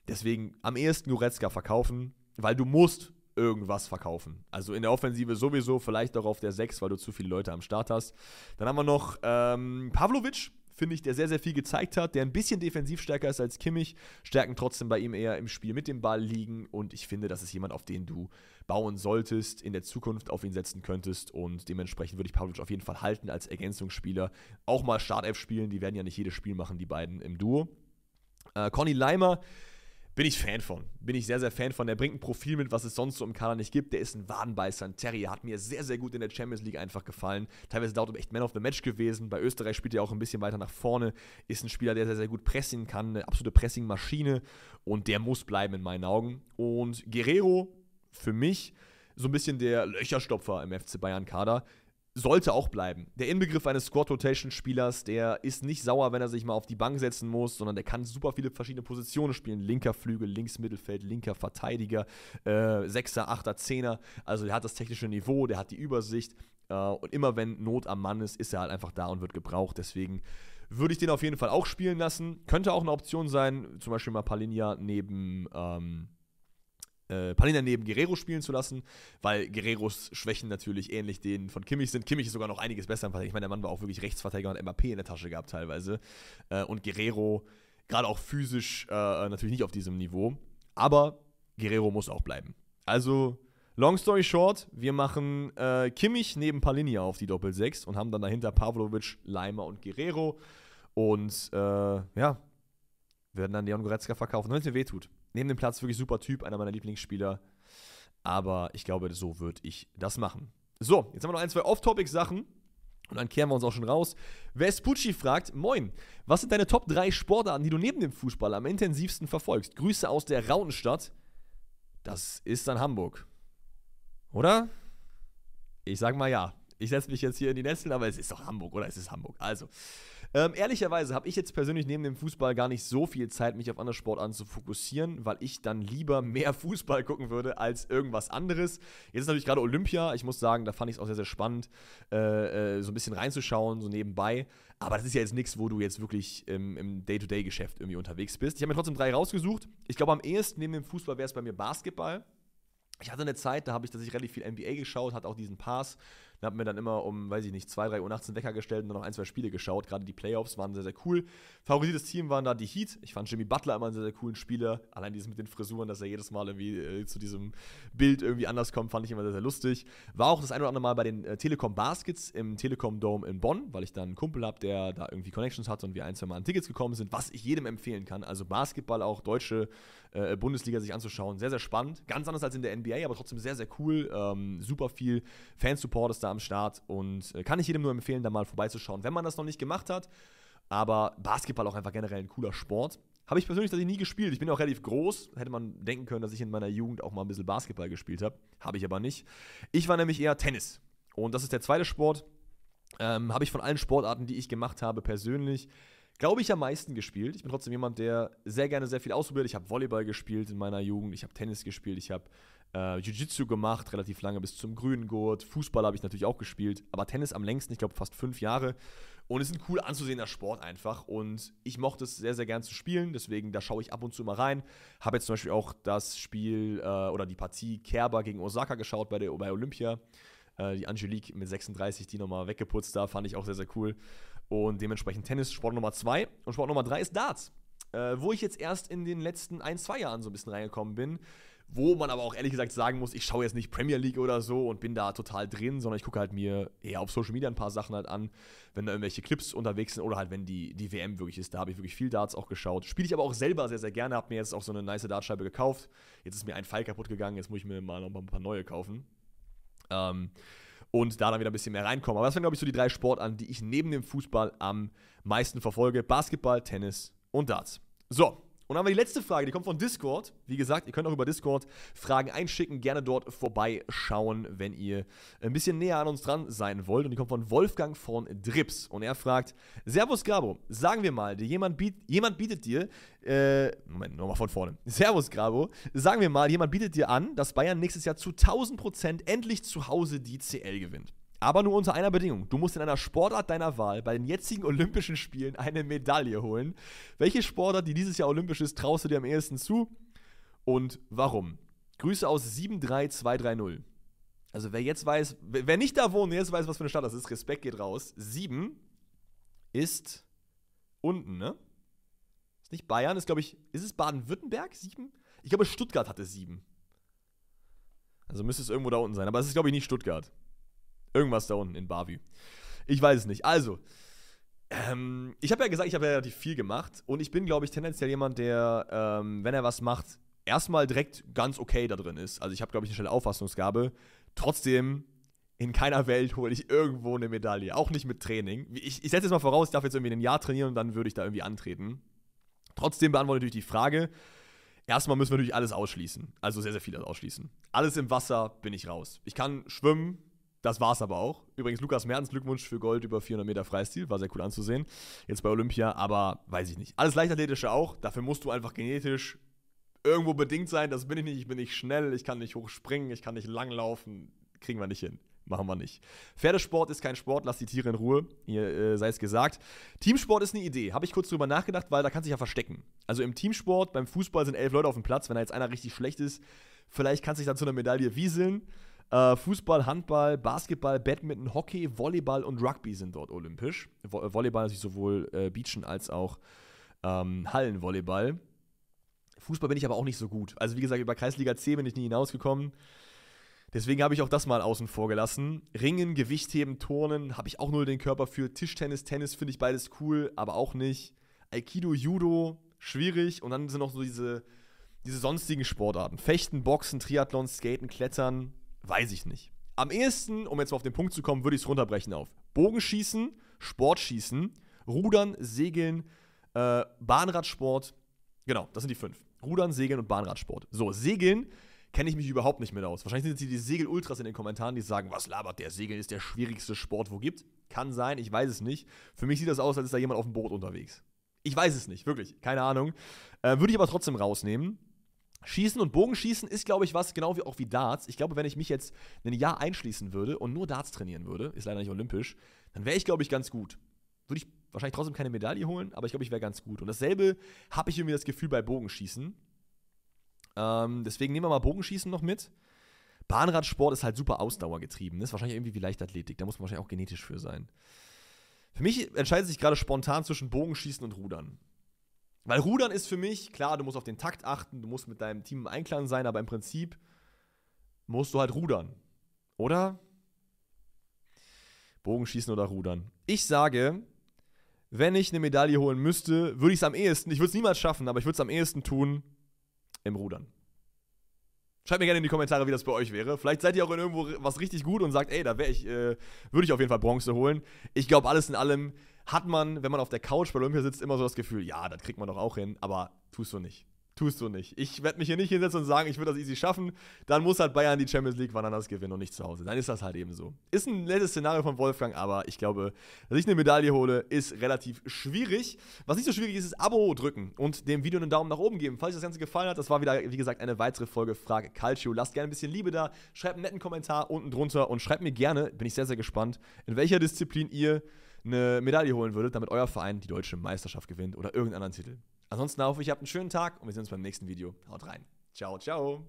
Deswegen am ehesten Goretzka verkaufen, weil du musst irgendwas verkaufen. Also in der Offensive sowieso, vielleicht auch auf der 6, weil du zu viele Leute am Start hast. Dann haben wir noch ähm, Pavlovic, finde ich, der sehr, sehr viel gezeigt hat, der ein bisschen defensiv stärker ist als Kimmich. Stärken trotzdem bei ihm eher im Spiel mit dem Ball liegen. Und ich finde, das ist jemand, auf den du bauen solltest, in der Zukunft auf ihn setzen könntest. Und dementsprechend würde ich Pavlovic auf jeden Fall halten als Ergänzungsspieler. Auch mal Start-F spielen, die werden ja nicht jedes Spiel machen, die beiden im Duo. Äh, Conny Leimer bin ich Fan von. Bin ich sehr, sehr Fan von. Der bringt ein Profil mit, was es sonst so im Kader nicht gibt. Der ist ein Wadenbeißer, Terry Hat mir sehr, sehr gut in der Champions League einfach gefallen. Teilweise dauert er echt Man of the Match gewesen. Bei Österreich spielt er auch ein bisschen weiter nach vorne. Ist ein Spieler, der sehr, sehr gut pressen kann. Eine absolute Pressing-Maschine. Und der muss bleiben in meinen Augen. Und Guerrero, für mich, so ein bisschen der Löcherstopfer im FC Bayern-Kader sollte auch bleiben. Der Inbegriff eines Squad-Rotation-Spielers, der ist nicht sauer, wenn er sich mal auf die Bank setzen muss, sondern der kann super viele verschiedene Positionen spielen. Linker Flügel, links Mittelfeld, linker Verteidiger, äh, Sechser, Achter, Zehner. Also der hat das technische Niveau, der hat die Übersicht. Äh, und immer wenn Not am Mann ist, ist er halt einfach da und wird gebraucht. Deswegen würde ich den auf jeden Fall auch spielen lassen. Könnte auch eine Option sein, zum Beispiel mal Palinja neben... Ähm, äh, Palina neben Guerrero spielen zu lassen, weil Guerreros Schwächen natürlich ähnlich denen von Kimmich sind. Kimmich ist sogar noch einiges besser im Verteidiger. Ich meine, der Mann war auch wirklich Rechtsverteidiger und MAP in der Tasche gehabt teilweise. Äh, und Guerrero, gerade auch physisch, äh, natürlich nicht auf diesem Niveau. Aber Guerrero muss auch bleiben. Also, long story short, wir machen äh, Kimmich neben Palinia auf die Doppel-6 und haben dann dahinter Pavlovic, Leimer und Guerrero. Und äh, ja, werden dann Leon Goretzka verkaufen, wenn es mir wehtut neben dem Platz wirklich super Typ, einer meiner Lieblingsspieler. Aber ich glaube, so würde ich das machen. So, jetzt haben wir noch ein, zwei Off-Topic-Sachen. Und dann kehren wir uns auch schon raus. Vespucci fragt: Moin, was sind deine Top 3 Sportarten, die du neben dem Fußball am intensivsten verfolgst? Grüße aus der Rautenstadt. Das ist dann Hamburg. Oder? Ich sag mal ja. Ich setze mich jetzt hier in die Nesseln, aber es ist doch Hamburg, oder? Es ist Hamburg. Also, ähm, ehrlicherweise habe ich jetzt persönlich neben dem Fußball gar nicht so viel Zeit, mich auf andere Sportarten zu fokussieren, weil ich dann lieber mehr Fußball gucken würde als irgendwas anderes. Jetzt ist natürlich gerade Olympia. Ich muss sagen, da fand ich es auch sehr, sehr spannend, äh, äh, so ein bisschen reinzuschauen, so nebenbei. Aber das ist ja jetzt nichts, wo du jetzt wirklich ähm, im Day-to-Day-Geschäft irgendwie unterwegs bist. Ich habe mir trotzdem drei rausgesucht. Ich glaube, am ehesten neben dem Fußball wäre es bei mir Basketball. Ich hatte eine Zeit, da habe ich tatsächlich relativ viel NBA geschaut, hatte auch diesen Pass da habe mir dann immer um, weiß ich nicht, 2, 3 Uhr nachts einen Wecker gestellt und dann noch ein, zwei Spiele geschaut. Gerade die Playoffs waren sehr, sehr cool. Favorisiertes Team waren da die Heat. Ich fand Jimmy Butler immer einen sehr, sehr coolen Spieler. Allein dieses mit den Frisuren, dass er jedes Mal irgendwie äh, zu diesem Bild irgendwie anders kommt, fand ich immer sehr, sehr lustig. War auch das ein oder andere Mal bei den äh, Telekom Baskets im Telekom Dome in Bonn, weil ich da einen Kumpel habe, der da irgendwie Connections hat und wir ein, zwei Mal an Tickets gekommen sind, was ich jedem empfehlen kann. Also Basketball, auch deutsche äh, Bundesliga sich anzuschauen, sehr, sehr spannend. Ganz anders als in der NBA, aber trotzdem sehr, sehr cool. Ähm, super viel Fansupport ist da am Start und äh, kann ich jedem nur empfehlen, da mal vorbeizuschauen, wenn man das noch nicht gemacht hat. Aber Basketball auch einfach generell ein cooler Sport. Habe ich persönlich tatsächlich nie gespielt. Ich bin auch relativ groß. Hätte man denken können, dass ich in meiner Jugend auch mal ein bisschen Basketball gespielt habe. Habe ich aber nicht. Ich war nämlich eher Tennis. Und das ist der zweite Sport. Ähm, habe ich von allen Sportarten, die ich gemacht habe, persönlich, glaube ich, am meisten gespielt. Ich bin trotzdem jemand, der sehr gerne sehr viel ausprobiert. Ich habe Volleyball gespielt in meiner Jugend. Ich habe Tennis gespielt. Ich habe äh, Jiu-Jitsu gemacht, relativ lange bis zum grünen Gurt. Fußball habe ich natürlich auch gespielt, aber Tennis am längsten, ich glaube fast fünf Jahre. Und es ist ein cool anzusehender Sport einfach. Und ich mochte es sehr, sehr gern zu spielen, deswegen da schaue ich ab und zu mal rein. Habe jetzt zum Beispiel auch das Spiel äh, oder die Partie Kerber gegen Osaka geschaut bei, der, bei Olympia. Äh, die Angelique mit 36, die nochmal weggeputzt da, fand ich auch sehr, sehr cool. Und dementsprechend Tennis, Sport Nummer 2. Und Sport Nummer 3 ist Darts. Äh, wo ich jetzt erst in den letzten ein, zwei Jahren so ein bisschen reingekommen bin. Wo man aber auch ehrlich gesagt sagen muss, ich schaue jetzt nicht Premier League oder so und bin da total drin, sondern ich gucke halt mir eher auf Social Media ein paar Sachen halt an, wenn da irgendwelche Clips unterwegs sind oder halt wenn die, die WM wirklich ist. Da habe ich wirklich viel Darts auch geschaut. Spiele ich aber auch selber sehr, sehr gerne, habe mir jetzt auch so eine nice Dartscheibe gekauft. Jetzt ist mir ein Pfeil kaputt gegangen, jetzt muss ich mir mal noch ein paar neue kaufen. Ähm, und da dann wieder ein bisschen mehr reinkommen. Aber das sind, glaube ich, so die drei Sportarten, die ich neben dem Fußball am meisten verfolge: Basketball, Tennis und Darts. So, und dann haben wir die letzte Frage, die kommt von Discord. Wie gesagt, ihr könnt auch über Discord Fragen einschicken, gerne dort vorbeischauen, wenn ihr ein bisschen näher an uns dran sein wollt. Und die kommt von Wolfgang von Drips. Und er fragt: Servus Grabo, sagen wir mal, jemand, biet, jemand bietet dir, äh, Moment, nochmal von vorne. Servus Grabo, sagen wir mal, jemand bietet dir an, dass Bayern nächstes Jahr zu 1000% endlich zu Hause die CL gewinnt. Aber nur unter einer Bedingung. Du musst in einer Sportart deiner Wahl bei den jetzigen Olympischen Spielen eine Medaille holen. Welche Sportart, die dieses Jahr olympisch ist, traust du dir am ehesten zu? Und warum? Grüße aus 73230. Also wer jetzt weiß, wer nicht da wohnt, jetzt weiß, was für eine Stadt das ist. Respekt geht raus. 7 ist unten, ne? Ist nicht Bayern, ist glaube ich, ist es Baden-Württemberg? 7? Ich glaube Stuttgart hatte 7. Also müsste es irgendwo da unten sein, aber es ist glaube ich nicht Stuttgart. Irgendwas da unten in Bavi. Ich weiß es nicht. Also, ähm, ich habe ja gesagt, ich habe ja relativ viel gemacht und ich bin, glaube ich, tendenziell jemand, der, ähm, wenn er was macht, erstmal direkt ganz okay da drin ist. Also ich habe, glaube ich, eine schnelle Auffassungsgabe. Trotzdem, in keiner Welt hole ich irgendwo eine Medaille. Auch nicht mit Training. Ich, ich setze jetzt mal voraus, ich darf jetzt irgendwie ein Jahr trainieren und dann würde ich da irgendwie antreten. Trotzdem beantworte ich die Frage. Erstmal müssen wir natürlich alles ausschließen. Also sehr, sehr viel ausschließen. Alles im Wasser bin ich raus. Ich kann schwimmen, das war es aber auch. Übrigens, Lukas Mertens, Glückwunsch für Gold über 400 Meter Freistil. War sehr cool anzusehen. Jetzt bei Olympia, aber weiß ich nicht. Alles Leichtathletische auch. Dafür musst du einfach genetisch irgendwo bedingt sein. Das bin ich nicht. Ich bin nicht schnell. Ich kann nicht hochspringen. Ich kann nicht langlaufen. Kriegen wir nicht hin. Machen wir nicht. Pferdesport ist kein Sport, Lass die Tiere in Ruhe, Ihr, äh, sei es gesagt. Teamsport ist eine Idee. Habe ich kurz drüber nachgedacht, weil da kann sich ja verstecken. Also im Teamsport, beim Fußball sind elf Leute auf dem Platz. Wenn da jetzt einer richtig schlecht ist, vielleicht kann sich dann zu einer Medaille wieseln. Äh, Fußball, Handball, Basketball, Badminton, Hockey, Volleyball und Rugby sind dort olympisch. Vo äh, Volleyball ist sowohl äh, Beachen als auch ähm, Hallenvolleyball. Fußball bin ich aber auch nicht so gut. Also wie gesagt, über Kreisliga C bin ich nie hinausgekommen. Deswegen habe ich auch das mal außen vor gelassen. Ringen, Gewichtheben, Turnen habe ich auch null den Körper für. Tischtennis, Tennis finde ich beides cool, aber auch nicht. Aikido, Judo, schwierig. Und dann sind noch so diese, diese sonstigen Sportarten. Fechten, Boxen, Triathlon, Skaten, Klettern, Weiß ich nicht. Am ehesten, um jetzt mal auf den Punkt zu kommen, würde ich es runterbrechen auf Bogenschießen, Sportschießen, Rudern, Segeln, äh, Bahnradsport. Genau, das sind die fünf. Rudern, Segeln und Bahnradsport. So, Segeln kenne ich mich überhaupt nicht mehr aus. Wahrscheinlich sind jetzt die, die Segel-Ultras in den Kommentaren, die sagen, was labert der? Segeln ist der schwierigste Sport, wo gibt. Kann sein, ich weiß es nicht. Für mich sieht das aus, als ist da jemand auf dem Boot unterwegs. Ich weiß es nicht, wirklich, keine Ahnung. Äh, würde ich aber trotzdem rausnehmen. Schießen und Bogenschießen ist, glaube ich, was, genau wie auch wie Darts. Ich glaube, wenn ich mich jetzt ein Jahr einschließen würde und nur Darts trainieren würde, ist leider nicht olympisch, dann wäre ich, glaube ich, ganz gut. Würde ich wahrscheinlich trotzdem keine Medaille holen, aber ich glaube, ich wäre ganz gut. Und dasselbe habe ich irgendwie das Gefühl bei Bogenschießen. Ähm, deswegen nehmen wir mal Bogenschießen noch mit. Bahnradsport ist halt super ausdauergetrieben. Das ne? ist wahrscheinlich irgendwie wie Leichtathletik. Da muss man wahrscheinlich auch genetisch für sein. Für mich entscheidet sich gerade spontan zwischen Bogenschießen und Rudern. Weil Rudern ist für mich, klar, du musst auf den Takt achten, du musst mit deinem Team im Einklang sein, aber im Prinzip musst du halt rudern. Oder? Bogenschießen oder rudern. Ich sage, wenn ich eine Medaille holen müsste, würde ich es am ehesten, ich würde es niemals schaffen, aber ich würde es am ehesten tun im Rudern. Schreibt mir gerne in die Kommentare, wie das bei euch wäre. Vielleicht seid ihr auch in irgendwo was richtig gut und sagt, ey, da äh, würde ich auf jeden Fall Bronze holen. Ich glaube, alles in allem hat man, wenn man auf der Couch bei Olympia sitzt, immer so das Gefühl, ja, das kriegt man doch auch hin, aber tust du nicht. Tust du nicht. Ich werde mich hier nicht hinsetzen und sagen, ich würde das easy schaffen. Dann muss halt Bayern die Champions League wann anders gewinnen und nicht zu Hause. Dann ist das halt eben so. Ist ein nettes Szenario von Wolfgang, aber ich glaube, dass ich eine Medaille hole, ist relativ schwierig. Was nicht so schwierig ist, ist Abo drücken und dem Video einen Daumen nach oben geben. Falls euch das Ganze gefallen hat, das war wieder, wie gesagt, eine weitere Folge Frage Calcio. Lasst gerne ein bisschen Liebe da, schreibt einen netten Kommentar unten drunter und schreibt mir gerne, bin ich sehr, sehr gespannt, in welcher Disziplin ihr eine Medaille holen würdet, damit euer Verein die deutsche Meisterschaft gewinnt oder irgendeinen anderen Titel. Ansonsten hoffe ich, ihr habt einen schönen Tag und wir sehen uns beim nächsten Video. Haut rein. Ciao, ciao.